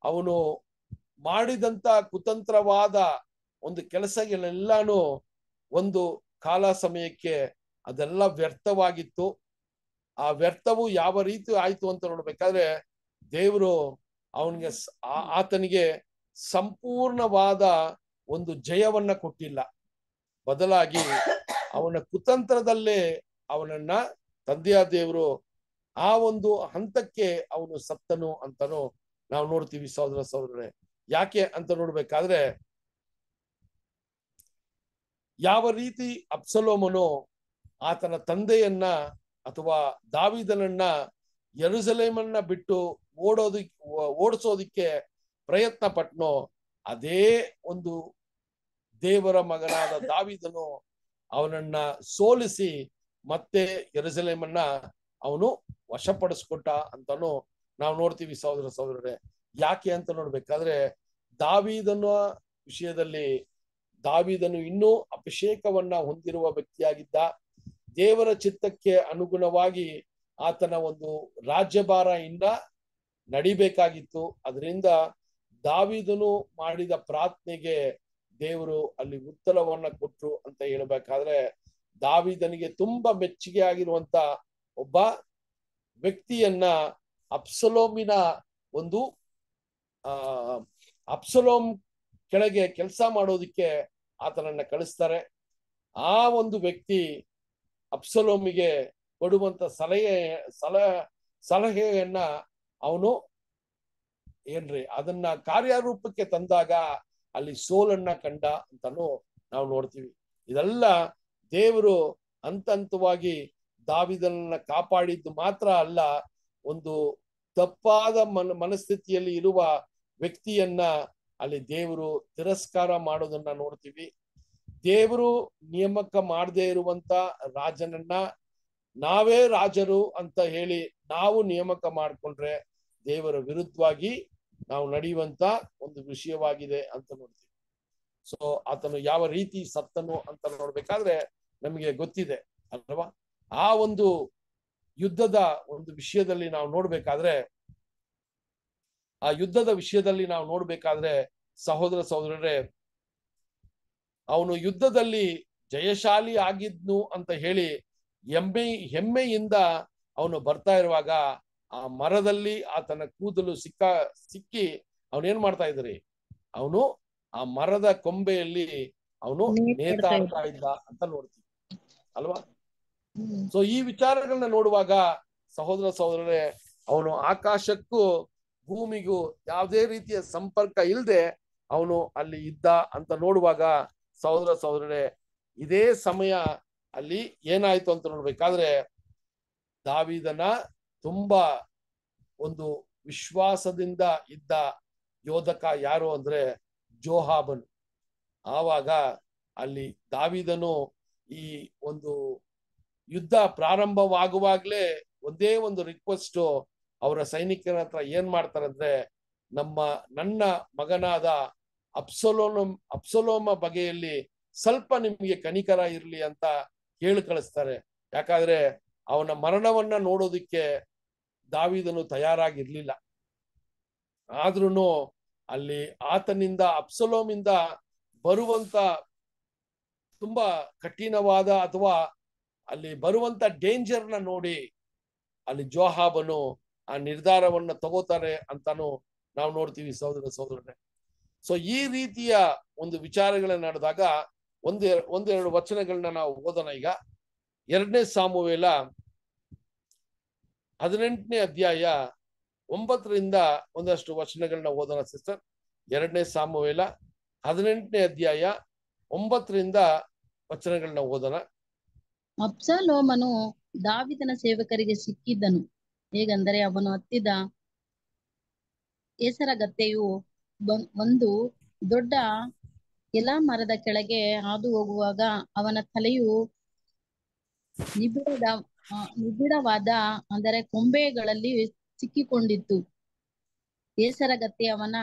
ಅವನು ಮಾಡಿದಂತ ಕುತಂತ್ರವಾದ ಒಂದು ಕೆಲಸಗಳೆಲ್ಲಾನು ಒಂದು ಕಾಲ ಸಮಯಕ್ಕೆ ಅದೆಲ್ಲ ವ್ಯರ್ಥವಾಗಿತ್ತು ಆ ವ್ಯರ್ಥವು ಯಾವ ರೀತಿ ಆಯ್ತು ಅಂತ ನೋಡ್ಬೇಕಾದ್ರೆ ದೇವರು ಅವನಿಗೆ ಆತನಿಗೆ ಸಂಪೂರ್ಣವಾದ ಒಂದು ಜಯವನ್ನ ಕೊಟ್ಟಿಲ್ಲ ಬದಲಾಗಿ ಅವನ ಕುತಂತ್ರದಲ್ಲೇ ಅವನನ್ನ ತಂದೆಯ ದೇವರು ಆ ಒಂದು ಹಂತಕ್ಕೆ ಅವನು ಸತ್ತನು ಅಂತನೂ ನಾವು ನೋಡ್ತೀವಿ ಸಹೋದರ ಸಹೋದರರೇ ಯಾಕೆ ಅಂತ ನೋಡ್ಬೇಕಾದ್ರೆ ಯಾವ ರೀತಿ ಅಪ್ಸಲೋಮನು ಆತನ ತಂದೆಯನ್ನ ಅಥವಾ ದಾವಿದನನ್ನ ಯರುಸಲೇಮನ್ನ ಬಿಟ್ಟು ಓಡೋದಿಕ್ ಓಡಿಸೋದಿಕ್ಕೆ ಪ್ರಯತ್ನ ಪಟ್ನೋ ಅದೇ ಒಂದು ದೇವರ ಮಗನಾದ ದಾವಿದನು ಅವನನ್ನ ಸೋಲಿಸಿ ಮತ್ತೆ ಎರಸಲೇಮನ್ನ ಅವನು ವಶಪಡಿಸ್ಕೊಟ್ಟ ಅಂತಾನು ನಾವು ನೋಡ್ತೀವಿ ಸಹೋದರ ಸಹೋದರರೇ ಯಾಕೆ ಅಂತ ನೋಡ್ಬೇಕಾದ್ರೆ ದಾವಿದನ ವಿಷಯದಲ್ಲಿ ದಾವಿದನು ಇನ್ನೂ ಅಭಿಷೇಕವನ್ನ ಹೊಂದಿರುವ ವ್ಯಕ್ತಿಯಾಗಿದ್ದ ದೇವರ ಚಿತ್ತಕ್ಕೆ ಅನುಗುಣವಾಗಿ ಆತನ ಒಂದು ರಾಜ್ಯಭಾರ ಇನ್ನ ನಡಿಬೇಕಾಗಿತ್ತು ಅದರಿಂದ ದಾವಿದನು ಮಾಡಿದ ಪ್ರಾರ್ಥನೆಗೆ ದೇವರು ಅಲ್ಲಿ ಉತ್ತರವನ್ನ ಕೊಟ್ರು ಅಂತ ಹೇಳಬೇಕಾದ್ರೆ ದಾವಿದನಿಗೆ ತುಂಬಾ ಮೆಚ್ಚುಗೆ ಆಗಿರುವಂತ ಒಬ್ಬ ವ್ಯಕ್ತಿಯನ್ನ ಅಪ್ಸಲೋಮಿನ ಒಂದು ಆ ಅಪ್ಸಲೋಮ್ ಕೆಳಗೆ ಕೆಲಸ ಮಾಡೋದಿಕ್ಕೆ ಆತನನ್ನ ಕಳಿಸ್ತಾರೆ ಆ ಒಂದು ವ್ಯಕ್ತಿ ಅಪ್ಸಲೋಮಿಗೆ ಕೊಡುವಂತ ಸಲಹೆ ಸಲಹೆ ಸಲಹೆಯನ್ನ ಅವನು ಏನ್ರಿ ಅದನ್ನ ಕಾರ್ಯರೂಪಕ್ಕೆ ತಂದಾಗ ಅಲ್ಲಿ ಸೋಲನ್ನ ಕಂಡ ಅಂತಾನು ನಾವು ನೋಡ್ತೀವಿ ಇದೆಲ್ಲ ದೇವರು ಹಂತ ಹಂತವಾಗಿ ದಾವಿದನ್ನ ಕಾಪಾಡಿದ್ದು ಮಾತ್ರ ಅಲ್ಲ ಒಂದು ತಪ್ಪಾದ ಮನ ಮನಸ್ಥಿತಿಯಲ್ಲಿ ಇರುವ ವ್ಯಕ್ತಿಯನ್ನ ಅಲ್ಲಿ ದೇವರು ತಿರಸ್ಕಾರ ಮಾಡೋದನ್ನ ನೋಡ್ತೀವಿ ದೇವರು ನೇಮಕ ಮಾಡದೇ ಇರುವಂತ ರಾಜನನ್ನ ನಾವೇ ರಾಜರು ಅಂತ ಹೇಳಿ ನಾವು ನೇಮಕ ಮಾಡಿಕೊಂಡ್ರೆ ದೇವರ ವಿರುದ್ಧವಾಗಿ ನಾವು ನಡೆಯುವಂತ ಒಂದು ವಿಷಯವಾಗಿದೆ ಅಂತ ನೋಡ್ತೀವಿ ಸೊ ಆತನು ಯಾವ ರೀತಿ ಸತ್ತನು ಅಂತ ನೋಡ್ಬೇಕಾದ್ರೆ ನಮಗೆ ಗೊತ್ತಿದೆ ಅಲ್ವಾ ಆ ಒಂದು ಯುದ್ಧದ ಒಂದು ವಿಷಯದಲ್ಲಿ ನಾವು ನೋಡ್ಬೇಕಾದ್ರೆ ಆ ಯುದ್ಧದ ವಿಷಯದಲ್ಲಿ ನಾವು ನೋಡ್ಬೇಕಾದ್ರೆ ಸಹೋದರ ಸಹೋದರರೇ ಅವನು ಯುದ್ಧದಲ್ಲಿ ಜಯಶಾಲಿ ಆಗಿದ್ನು ಅಂತ ಹೇಳಿ ಹೆಮ್ಮೆ ಹೆಮ್ಮೆಯಿಂದ ಅವನು ಬರ್ತಾ ಇರುವಾಗ ಆ ಮರದಲ್ಲಿ ಆತನ ಕೂದಲು ಸಿಕ್ಕ ಸಿಕ್ಕಿ ಅವನೇನ್ ಮಾಡ್ತಾ ಇದ್ರಿ ಅವನು ಆ ಮರದ ಕೊಂಬೆಯಲ್ಲಿ ಅವನು ನೇತಾಡ್ತಾ ಇದ್ದ ಅಂತ ನೋಡ್ತೀವಿ ಅಲ್ವಾ ಸೊ ಈ ವಿಚಾರಗಳನ್ನ ನೋಡುವಾಗ ಸಹೋದರ ಸಹೋದರರೇ ಅವನು ಆಕಾಶಕ್ಕೂ ಭೂಮಿಗೂ ಯಾವುದೇ ರೀತಿಯ ಸಂಪರ್ಕ ಇಲ್ಲದೆ ಅವನು ಅಲ್ಲಿ ಇದ್ದ ಅಂತ ನೋಡುವಾಗ ಸಹೋದರ ಸಹೋದರರೇ ಇದೇ ಸಮಯ ಅಲ್ಲಿ ಏನಾಯ್ತು ಅಂತ ನೋಡ್ಬೇಕಾದ್ರೆ ದಾವಿದನ ತುಂಬಾ ಒಂದು ವಿಶ್ವಾಸದಿಂದ ಇದ್ದ ಯೋಧಕ ಯಾರು ಅಂದ್ರೆ ಜೋಹಾಬನು ಆವಾಗ ಅಲ್ಲಿ ದಾವಿದನು ಈ ಒಂದು ಯುದ್ಧ ಪ್ರಾರಂಭವಾಗುವಾಗ್ಲೇ ಒಂದೇ ಒಂದು ರಿಕ್ವೆಸ್ಟ್ ಅವರ ಸೈನಿಕರ ಹತ್ರ ಏನ್ ಮಾಡ್ತಾರಂದ್ರೆ ನಮ್ಮ ನನ್ನ ಮಗನಾದ ಅಪ್ಸಲೋನ ಅಪ್ಸಲೋಮ ಬಗೆಯಲ್ಲಿ ಸ್ವಲ್ಪ ನಿಮ್ಗೆ ಕನಿಕರ ಇರಲಿ ಅಂತ ಕೇಳಿ ಕಳಿಸ್ತಾರೆ ಯಾಕಂದ್ರೆ ಅವನ ಮರಣವನ್ನ ನೋಡೋದಿಕ್ಕೆ ದಾವಿದನು ತಯಾರಾಗಿರ್ಲಿಲ್ಲ ಆದ್ರೂ ಅಲ್ಲಿ ಆತನಿಂದ ಅಪ್ಸಲೋಮಿಂದ ಬರುವಂತ ತುಂಬಾ ಕಠಿಣವಾದ ಅಥವಾ ಅಲ್ಲಿ ಬರುವಂತ ಡೇಂಜರ್ನ ನೋಡಿ ಅಲ್ಲಿ ಜೋಹಾಬನು ಆ ನಿರ್ಧಾರವನ್ನ ತಗೋತಾರೆ ಅಂತಾನು ನಾವು ನೋಡ್ತೀವಿ ಸಹೋದರ ಸಹೋದರನೇ ಸೊ ಈ ರೀತಿಯ ಒಂದು ವಿಚಾರಗಳನ್ನ ನಡೆದಾಗ ಒಂದೆರಡು ಒಂದೆರಡು ವಚನಗಳನ್ನ ನಾವು ಓದೋಣ ಈಗ ಎರಡನೇ ಸಾಮುವೆಲ್ಲ ಹದಿನೆಂಟನೇ ಅಧ್ಯಾಯ ಒಂಬತ್ತರಿಂದ ಒಂದಷ್ಟು ವಚನಗಳನ್ನ ಓದೋಣ ಸಿಸ್ಟರ್ ಎರಡನೇ ಸಾಮುವೇಲ ಹದಿನೆಂಟನೇ ಅಧ್ಯಾಯ ಒಂಬತ್ತರಿಂದ ವಚನಗಳನ್ನ ಓದೋಣ ಅಬ್ಸಲೋಮನು ದಾವಿದನ ಸೇವಕರಿಗೆ ಸಿಕ್ಕಿದ್ದನು ಹೇಗಂದರೆ ಅವನು ಹತ್ತಿದ ಹೆಸರಗತ್ತೆಯು ಒಂದು ದೊಡ್ಡ ಎಲ ಮರದ ಕೆಳಗೆ ಹಾದು ಹೋಗುವಾಗ ಅವನ ತಲೆಯು ನಿಬಿಡದ ನಿಬಿಡವಾದ ಅಂದರೆ ಕೊಂಬೆಗಳಲ್ಲಿ ಸಿಕ್ಕಿಕೊಂಡಿತ್ತು ಬೇಸರಗತ್ತೆ ಅವನ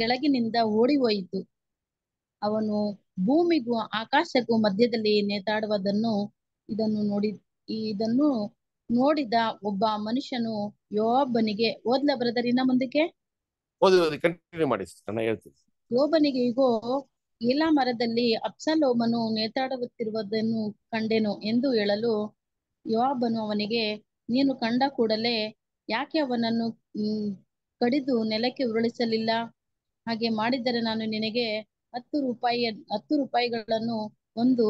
ಕೆಳಗಿನಿಂದ ಓಡಿ ಹೋಯಿತು ಅವನು ಭೂಮಿಗೂ ಆಕಾಶಕ್ಕೂ ಮಧ್ಯದಲ್ಲಿ ನೇತಾಡುವುದನ್ನು ಇದನ್ನು ನೋಡಿ ಇದನ್ನು ನೋಡಿದ ಒಬ್ಬ ಮನುಷ್ಯನು ಯೋಬನಿಗೆ ಓದ್ಲ ಬ್ರದರ್ ಮುಂದಕ್ಕೆ ಮಾಡಿ ಹೇಳ್ತೀನಿ ಯೋಬನಿಗೆ ಈಗೋ ಏಲಾ ಮರದಲ್ಲಿ ಅಪ್ಸಲೋಮನು ನೇತಾಡುತ್ತಿರುವುದನ್ನು ಕಂಡೆನು ಎಂದು ಹೇಳಲು ಯೋಬನು ಅವನಿಗೆ ನೀನು ಕಂಡ ಕೂಡಲೇ ಯಾಕೆ ಅವನನ್ನು ಕಡಿದು ನೆಲಕ್ಕೆ ಉರುಳಿಸಲಿಲ್ಲ ಹಾಗೆ ಮಾಡಿದರೆ ನಾನು ನಿನಗೆ ಹತ್ತು ರೂಪಾಯಿ ಹತ್ತು ರೂಪಾಯಿಗಳನ್ನು ಒಂದು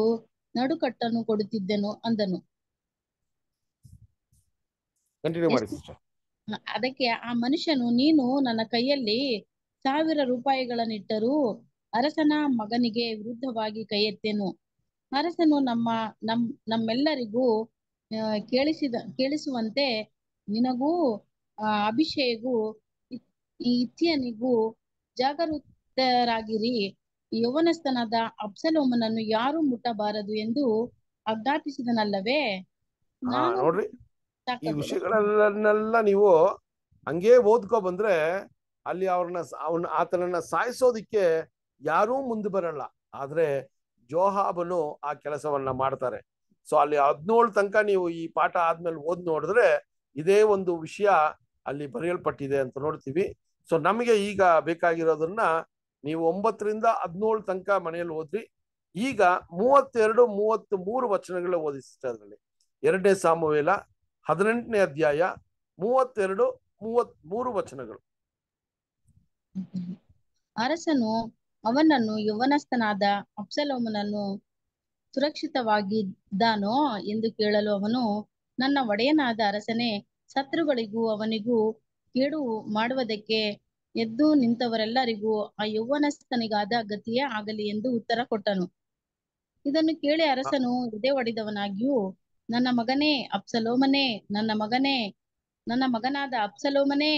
ನಡುಕಟ್ಟನ್ನು ಕೊಡುತ್ತಿದ್ದೆನು ಅಂದನು ಅದಕ್ಕೆ ಆ ಮನುಷ್ಯನು ನೀನು ನನ್ನ ಕೈಯಲ್ಲಿ ಸಾವಿರ ರೂಪಾಯಿಗಳನ್ನಿಟ್ಟರೂ ಅರಸನ ಮಗನಿಗೆ ವಿರುದ್ಧವಾಗಿ ಕೈ ಎತ್ತೇನು ಅರಸನು ನಮ್ಮ ನಮ್ ನಮ್ಮೆಲ್ಲರಿಗೂ ಕೇಳಿಸಿದ ಕೇಳಿಸುವಂತೆ ನಿನಗೂ ಅಭಿಷೇಗೂ ಇತ್ಯನಿಗೂ ಜಾಗರೂಕರಾಗಿರಿ ಯೌವನಸ್ಥನಾದ ಅಬ್ಸಲೋಮನನ್ನು ಯಾರು ಮುಟ್ಟಬಾರದು ಎಂದು ಆಜ್ಞಾಪಿಸಿದನಲ್ಲವೇ ನೋಡ್ರಿ ಈ ವಿಷಯಗಳನ್ನೆಲ್ಲ ನೀವು ಹಂಗೆ ಓದ್ಕೊ ಬಂದ್ರೆ ಅಲ್ಲಿ ಅವ್ರನ್ನ ಅವನ ಆತನನ್ನ ಸಾಯಿಸೋದಿಕ್ಕೆ ಯಾರೂ ಮುಂದೆ ಬರಲ್ಲ ಆದ್ರೆ ಜೋಹಾಬನು ಆ ಕೆಲಸವನ್ನ ಮಾಡ್ತಾರೆ ಸೊ ಅಲ್ಲಿ ಹದಿನೇಳು ತನಕ ನೀವು ಈ ಪಾಠ ಆದ್ಮೇಲೆ ಓದ್ ನೋಡಿದ್ರೆ ಇದೇ ಒಂದು ವಿಷಯ ಅಲ್ಲಿ ಬರೆಯಲ್ಪಟ್ಟಿದೆ ಅಂತ ನೋಡ್ತೀವಿ ಸೊ ನಮಗೆ ಈಗ ಬೇಕಾಗಿರೋದನ್ನ ನೀವು ಒಂಬತ್ತರಿಂದ ಹದಿನೇಳು ತನಕ ಮನೆಯಲ್ಲಿ ಓದ್ರಿ ಈಗ ಮೂವತ್ತೆರಡು ಮೂವತ್ತ್ ಮೂರು ವಚನಗಳ ಓದಿಸುತ್ತೆ ಅದರಲ್ಲಿ ಎರಡನೇ ಸಾಮುವೇಲ ಹದಿನೆಂಟನೇ ಅಧ್ಯಾಯ ಮೂವತ್ತೆರಡು ಮೂವತ್ ಮೂರು ವಚನಗಳು ಅರಸನು ಅವನನ್ನು ಯುವನಸ್ಥನಾದ ಅಪ್ಸಲೋಮನನ್ನು ಸುರಕ್ಷಿತವಾಗಿದ್ದಾನೋ ಎಂದು ಕೇಳಲು ಅವನು ನನ್ನ ಒಡೆಯನಾದ ಅರಸನೇ ಶತ್ರುಗಳಿಗೂ ಅವನಿಗೂ ಕೇಡು ಮಾಡುವುದಕ್ಕೆ ಎದ್ದು ನಿಂತವರೆಲ್ಲರಿಗೂ ಆ ಯೌವನಸ್ಥನಿಗಾದ ಗತಿಯೇ ಆಗಲಿ ಎಂದು ಉತ್ತರ ಕೊಟ್ಟನು ಇದನ್ನು ಕೇಳಿ ಅರಸನು ಎದೆ ಒಡೆದವನಾಗಿಯೂ ನನ್ನ ಮಗನೇ ಅಪ್ಸಲೋಮನೇ ನನ್ನ ಮಗನೇ ನನ್ನ ಮಗನಾದ ಅಪ್ಸಲೋಮನೇ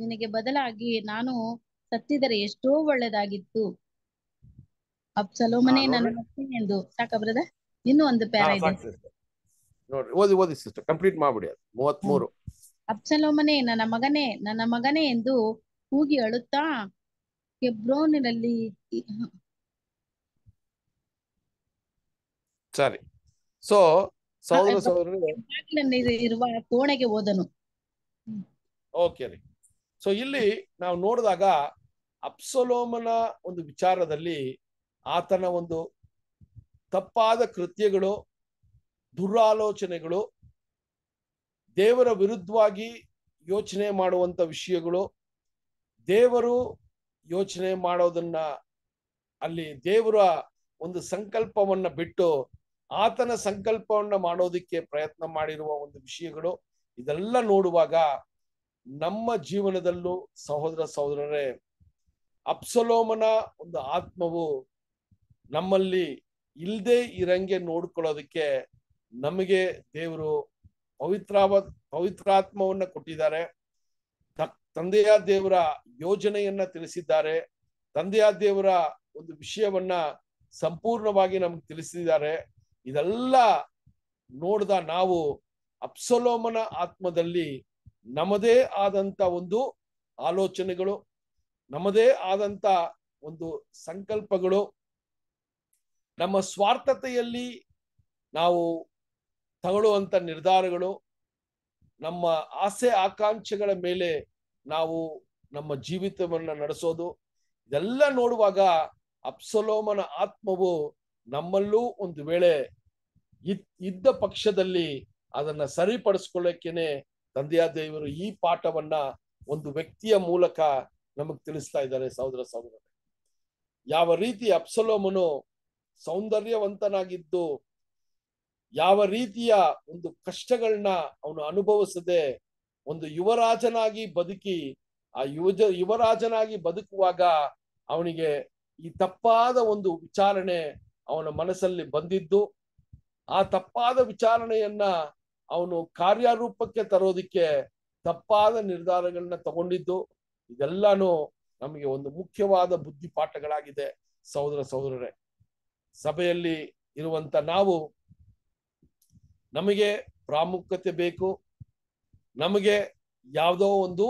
ನಿನಗೆ ಬದಲಾಗಿ ನಾನು ಸತ್ತಿದರೆ ಎಷ್ಟೋ ಒಳ್ಳೆದಾಗಿತ್ತು ಅಬ್ ಸಲೋಮನೆ ನಾನು ಎಂದು ಸಾಕ ಬ್ರದ ಇನ್ನು ಒಂದು ಪ್ಯಾರ ಇದೆ ನೋಡಿ ಓದಿ ಓದಿ ಸಿಸ್ಟರ್ ಕಂಪ್ಲೀಟ್ ಮಾಡ್ಬಿಡಿ ಅದು ಮೂವತ್ಮೂರು ಮನೆ ನನ್ನ ಮಗನೇ ನನ್ನ ಮಗನೇ ಎಂದು ಕೂಗಿ ಅಳುತ್ತಾ ಕೆಬ್ರೋನಿನಲ್ಲಿ ಸರಿ ಸೊ ಸಹೋದರ ಸಹೋದರ ಇರುವ ಕೋಣೆಗೆ ಹೋದನು ಓಕೆ ರೀ ಸೊ ಇಲ್ಲಿ ನಾವು ನೋಡಿದಾಗ ಅಪ್ಸಲೋಮನ ಒಂದು ವಿಚಾರದಲ್ಲಿ ಆತನ ಒಂದು ತಪ್ಪಾದ ಕೃತ್ಯಗಳು ದುರಾಲೋಚನೆಗಳು ದೇವರ ವಿರುದ್ಧವಾಗಿ ಯೋಚನೆ ಮಾಡುವಂಥ ವಿಷಯಗಳು ದೇವರು ಯೋಚನೆ ಮಾಡೋದನ್ನ ಅಲ್ಲಿ ದೇವರ ಒಂದು ಸಂಕಲ್ಪವನ್ನ ಬಿಟ್ಟು ಆತನ ಸಂಕಲ್ಪವನ್ನ ಮಾಡೋದಿಕ್ಕೆ ಪ್ರಯತ್ನ ಮಾಡಿರುವ ಒಂದು ವಿಷಯಗಳು ಇದೆಲ್ಲ ನೋಡುವಾಗ ನಮ್ಮ ಜೀವನದಲ್ಲೂ ಸಹೋದರ ಸಹೋದರರೇ ಅಪ್ಸಲೋಮನ ಒಂದು ಆತ್ಮವು ನಮ್ಮಲ್ಲಿ ಇಲ್ಲದೆ ಇರಂಗೆ ನೋಡ್ಕೊಳ್ಳೋದಕ್ಕೆ ನಮಗೆ ದೇವರು ಪವಿತ್ರ ಪವಿತ್ರಾತ್ಮವನ್ನ ಕೊಟ್ಟಿದ್ದಾರೆ ತಂದೆಯ ದೇವರ ಯೋಜನೆಯನ್ನ ತಿಳಿಸಿದ್ದಾರೆ ತಂದೆಯ ದೇವರ ಒಂದು ವಿಷಯವನ್ನ ಸಂಪೂರ್ಣವಾಗಿ ನಮ್ಗೆ ತಿಳಿಸಿದ್ದಾರೆ ಇದೆಲ್ಲ ನೋಡಿದ ನಾವು ಅಪ್ಸಲೋಮನ ಆತ್ಮದಲ್ಲಿ ನಮ್ಮದೇ ಆದಂತ ಒಂದು ಆಲೋಚನೆಗಳು ನಮ್ಮದೇ ಆದಂತ ಒಂದು ಸಂಕಲ್ಪಗಳು ನಮ್ಮ ಸ್ವಾರ್ಥತೆಯಲ್ಲಿ ನಾವು ತಗೊಳ್ಳುವಂಥ ನಿರ್ಧಾರಗಳು ನಮ್ಮ ಆಸೆ ಆಕಾಂಕ್ಷೆಗಳ ಮೇಲೆ ನಾವು ನಮ್ಮ ಜೀವಿತವನ್ನು ನಡೆಸೋದು ಇದೆಲ್ಲ ನೋಡುವಾಗ ಅಪ್ಸಲೋಮನ ಆತ್ಮವು ನಮ್ಮಲ್ಲೂ ಒಂದು ವೇಳೆ ಇದ್ದ ಪಕ್ಷದಲ್ಲಿ ಅದನ್ನು ಸರಿಪಡಿಸ್ಕೊಳ್ಳೋಕೆನೆ ತಂದೆಯ ದೇವರು ಈ ಪಾಠವನ್ನ ಒಂದು ವ್ಯಕ್ತಿಯ ಮೂಲಕ ನಮಗ್ ತಿಳಿಸ್ತಾ ಇದ್ದಾರೆ ಸಹೋದರ ಸಹೋದರ ಯಾವ ರೀತಿ ಅಪ್ಸಲೋಮನು ಸೌಂದರ್ಯವಂತನಾಗಿದ್ದು ಯಾವ ರೀತಿಯ ಒಂದು ಕಷ್ಟಗಳನ್ನ ಅವನು ಅನುಭವಿಸದೆ ಒಂದು ಯುವರಾಜನಾಗಿ ಬದುಕಿ ಆ ಯುವಜ ಯುವರಾಜನಾಗಿ ಬದುಕುವಾಗ ಅವನಿಗೆ ಈ ತಪ್ಪಾದ ಒಂದು ವಿಚಾರಣೆ ಅವನ ಮನಸ್ಸಲ್ಲಿ ಬಂದಿದ್ದು ಆ ತಪ್ಪಾದ ವಿಚಾರಣೆಯನ್ನ ಅವನು ಕಾರ್ಯರೂಪಕ್ಕೆ ತರೋದಿಕ್ಕೆ ತಪ್ಪಾದ ನಿರ್ಧಾರಗಳನ್ನ ತಗೊಂಡಿದ್ದು ಇದೆಲ್ಲಾನು ನಮಗೆ ಒಂದು ಮುಖ್ಯವಾದ ಬುದ್ಧಿಪಾಠಗಳಾಗಿದೆ ಸಹೋದರ ಸಹೋದರರೇ ಸಭೆಯಲ್ಲಿ ಇರುವಂತ ನಾವು ನಮಗೆ ಪ್ರಾಮುಖ್ಯತೆ ಬೇಕು ನಮಗೆ ಯಾವುದೋ ಒಂದು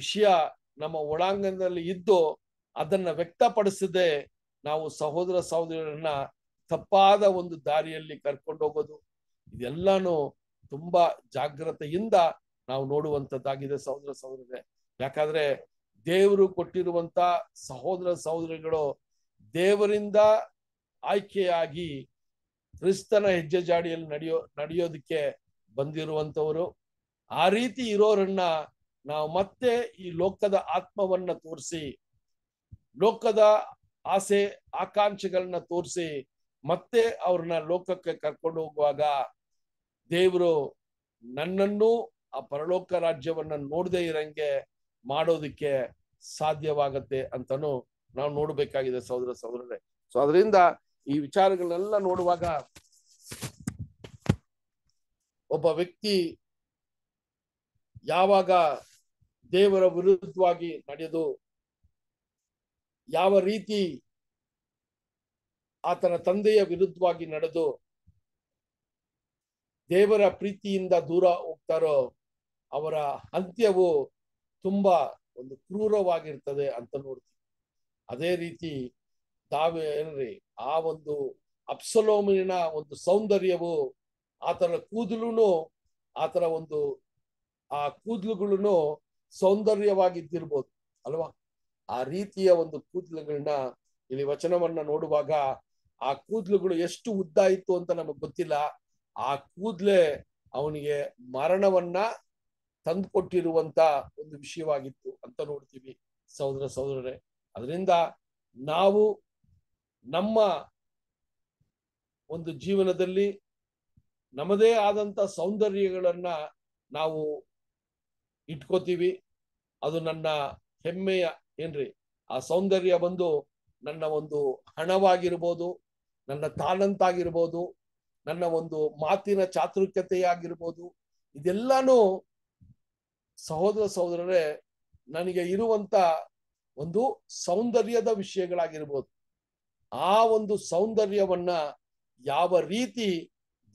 ವಿಷಯ ನಮ್ಮ ಒಳಾಂಗಣದಲ್ಲಿ ಇದ್ದು ಅದನ್ನ ವ್ಯಕ್ತಪಡಿಸದೆ ನಾವು ಸಹೋದರ ಸಹೋದರಿಯರನ್ನ ತಪ್ಪಾದ ಒಂದು ದಾರಿಯಲ್ಲಿ ಕರ್ಕೊಂಡು ಹೋಗೋದು ಇದೆಲ್ಲಾನು ತುಂಬಾ ಜಾಗ್ರತೆಯಿಂದ ನಾವು ನೋಡುವಂತದ್ದಾಗಿದೆ ಸಹೋದರ ಸಹೋದರರೇ ಯಾಕಂದ್ರೆ ದೇವರು ಕೊಟ್ಟಿರುವಂತ ಸಹೋದರ ಸಹೋದರಿಗಳು ದೇವರಿಂದ ಆಯ್ಕೆಯಾಗಿ ಕ್ರಿಸ್ತನ ಹೆಜ್ಜೆ ಜಾಡಿಯಲ್ಲಿ ನಡೆಯೋ ನಡೆಯೋದಕ್ಕೆ ಬಂದಿರುವಂಥವರು ಆ ರೀತಿ ಇರೋರನ್ನ ನಾವು ಮತ್ತೆ ಈ ಲೋಕದ ಆತ್ಮವನ್ನ ತೋರಿಸಿ ಲೋಕದ ಆಸೆ ಆಕಾಂಕ್ಷೆಗಳನ್ನ ತೋರಿಸಿ ಮತ್ತೆ ಅವ್ರನ್ನ ಲೋಕಕ್ಕೆ ಕರ್ಕೊಂಡು ಹೋಗುವಾಗ ದೇವರು ನನ್ನನ್ನು ಆ ಪರಲೋಕ ರಾಜ್ಯವನ್ನ ನೋಡದೆ ಇರಂಗೆ ಮಾಡೋದಕ್ಕೆ ಸಾಧ್ಯವಾಗತ್ತೆ ಅಂತನೂ ನಾವು ನೋಡ್ಬೇಕಾಗಿದೆ ಸಹೋದರ ಸಹೋದರರೇ ಸೊ ಅದರಿಂದ ಈ ವಿಚಾರಗಳನ್ನೆಲ್ಲ ನೋಡುವಾಗ ಒಬ್ಬ ವ್ಯಕ್ತಿ ಯಾವಾಗ ದೇವರ ವಿರುದ್ಧವಾಗಿ ನಡೆದು ಯಾವ ರೀತಿ ಆತನ ತಂದೆಯ ವಿರುದ್ಧವಾಗಿ ನಡೆದು ದೇವರ ಪ್ರೀತಿಯಿಂದ ದೂರ ಹೋಗ್ತಾರೋ ಅವರ ಅಂತ್ಯವು ತುಂಬಾ ಒಂದು ಕ್ರೂರವಾಗಿರ್ತದೆ ಅಂತ ನೋಡ್ತೀವಿ ಅದೇ ರೀತಿ ತಾವೇ ಏನ್ರಿ ಆ ಒಂದು ಅಪ್ಸಲೋಮಿನ ಒಂದು ಸೌಂದರ್ಯವು ಆತನ ಕೂದಲು ಆತರ ಒಂದು ಆ ಕೂದಲುಗಳು ಸೌಂದರ್ಯವಾಗಿದ್ದಿರ್ಬೋದು ಅಲ್ವಾ ಆ ರೀತಿಯ ಒಂದು ಕೂದಲುಗಳನ್ನ ಇಲ್ಲಿ ವಚನವನ್ನ ನೋಡುವಾಗ ಆ ಕೂದಲುಗಳು ಎಷ್ಟು ಉದ್ದ ಇತ್ತು ಅಂತ ನಮಗ್ ಗೊತ್ತಿಲ್ಲ ಆ ಕೂದ್ಲೆ ಅವನಿಗೆ ಮರಣವನ್ನ ತಂದುಕೊಟ್ಟಿರುವಂತ ಒಂದು ವಿಷಯವಾಗಿತ್ತು ಅಂತ ನೋಡ್ತೀವಿ ಸಹೋದರ ಸಹೋದರರೇ ಅದರಿಂದ ನಾವು ನಮ್ಮ ಒಂದು ಜೀವನದಲ್ಲಿ ನಮ್ಮದೇ ಆದಂತ ಸೌಂದರ್ಯಗಳನ್ನ ನಾವು ಇಟ್ಕೋತೀವಿ ಅದು ನನ್ನ ಹೆಮ್ಮೆಯ ಏನ್ರಿ ಆ ಸೌಂದರ್ಯ ಬಂದು ನನ್ನ ಒಂದು ಹಣವಾಗಿರ್ಬೋದು ನನ್ನ ತಾನಂತಾಗಿರ್ಬೋದು ನನ್ನ ಒಂದು ಮಾತಿನ ಆಗಿರ್ಬೋದು ಇದೆಲ್ಲಾನು ಸಹೋದರ ಸಹೋದರರೇ ನನಗೆ ಇರುವಂತ ಒಂದು ಸೌಂದರ್ಯದ ವಿಷಯಗಳಾಗಿರ್ಬೋದು ಆ ಒಂದು ಸೌಂದರ್ಯವನ್ನ ಯಾವ ರೀತಿ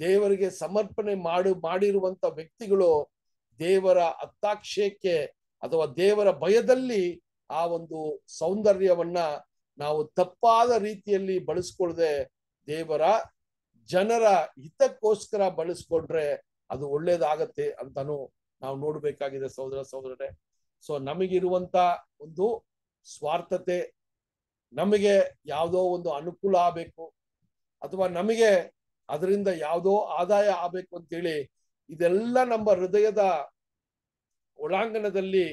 ದೇವರಿಗೆ ಸಮರ್ಪಣೆ ಮಾಡು ಮಾಡಿರುವಂತ ವ್ಯಕ್ತಿಗಳು ದೇವರ ಅತ್ತಾಕ್ಷಯಕ್ಕೆ ಅಥವಾ ದೇವರ ಭಯದಲ್ಲಿ ಆ ಒಂದು ಸೌಂದರ್ಯವನ್ನ ನಾವು ತಪ್ಪಾದ ರೀತಿಯಲ್ಲಿ ಬಳಸ್ಕೊಳ್ದೆ ದೇವರ ಜನರ ಹಿತಕ್ಕೋಸ್ಕರ ಬಳಸ್ಕೊಂಡ್ರೆ ಅದು ಒಳ್ಳೇದಾಗತ್ತೆ ಅಂತಾನು ನಾವು ನೋಡ್ಬೇಕಾಗಿದೆ ಸಹೋದರ ಸಹೋದರರೇ ಸೊ ನಮಗಿರುವಂತ ಒಂದು ಸ್ವಾರ್ಥತೆ ನಮಗೆ ಯಾವುದೋ ಒಂದು ಅನುಕೂಲ ಆಗಬೇಕು ಅಥವಾ ನಮಗೆ ಅದರಿಂದ ಯಾವುದೋ ಆದಾಯ ಆಗಬೇಕು ಅಂತೇಳಿ ಇದೆಲ್ಲ ನಮ್ಮ ಹೃದಯದ ಒಳಾಂಗಣದಲ್ಲಿ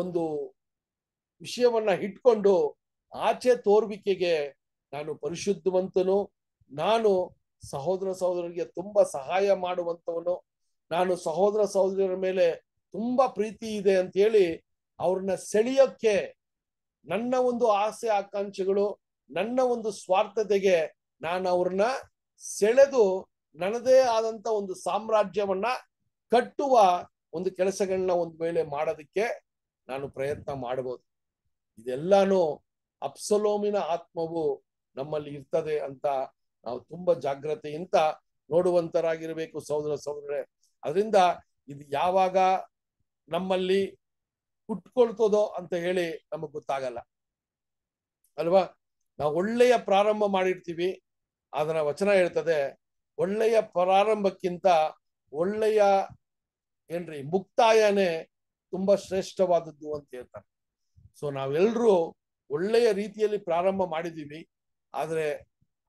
ಒಂದು ವಿಷಯವನ್ನ ಇಟ್ಕೊಂಡು ಆಚೆ ತೋರ್ವಿಕೆಗೆ ನಾನು ಪರಿಶುದ್ಧವಂತನು ನಾನು ಸಹೋದರ ಸಹೋದರರಿಗೆ ತುಂಬಾ ಸಹಾಯ ಮಾಡುವಂತವನು ನಾನು ಸಹೋದರ ಸಹೋದರಿಯರ ಮೇಲೆ ತುಂಬಾ ಪ್ರೀತಿ ಇದೆ ಅಂತ ಹೇಳಿ ಅವ್ರನ್ನ ಸೆಳೆಯೋಕ್ಕೆ ನನ್ನ ಒಂದು ಆಸೆ ಆಕಾಂಕ್ಷೆಗಳು ನನ್ನ ಒಂದು ಸ್ವಾರ್ಥತೆಗೆ ನಾನು ಅವ್ರನ್ನ ಸೆಳೆದು ನನ್ನದೇ ಆದಂತ ಒಂದು ಸಾಮ್ರಾಜ್ಯವನ್ನ ಕಟ್ಟುವ ಒಂದು ಕೆಲಸಗಳನ್ನ ಒಂದ್ ಮೇಲೆ ಮಾಡೋದಕ್ಕೆ ನಾನು ಪ್ರಯತ್ನ ಮಾಡಬಹುದು ಇದೆಲ್ಲಾನು ಅಪ್ಸಲೋಮಿನ ಆತ್ಮವು ನಮ್ಮಲ್ಲಿ ಇರ್ತದೆ ಅಂತ ನಾವು ತುಂಬಾ ಜಾಗ್ರತೆಯಿಂದ ನೋಡುವಂತರಾಗಿರ್ಬೇಕು ಸಹೋದರ ಸಹೋದರ ಅದರಿಂದ ಇದು ಯಾವಾಗ ನಮ್ಮಲ್ಲಿ ಹುಟ್ಕೊಳ್ತದೋ ಅಂತ ಹೇಳಿ ನಮಗ್ ಗೊತ್ತಾಗಲ್ಲ ಅಲ್ವಾ ನಾವು ಒಳ್ಳೆಯ ಪ್ರಾರಂಭ ಮಾಡಿರ್ತೀವಿ ಅದರ ವಚನ ಹೇಳ್ತದೆ ಒಳ್ಳೆಯ ಪ್ರಾರಂಭಕ್ಕಿಂತ ಒಳ್ಳೆಯ ಏನ್ರಿ ಮುಕ್ತಾಯನೇ ತುಂಬಾ ಶ್ರೇಷ್ಠವಾದದ್ದು ಅಂತ ಹೇಳ್ತಾರೆ ಸೊ ನಾವೆಲ್ಲರೂ ಒಳ್ಳೆಯ ರೀತಿಯಲ್ಲಿ ಪ್ರಾರಂಭ ಮಾಡಿದೀವಿ ಆದರೆ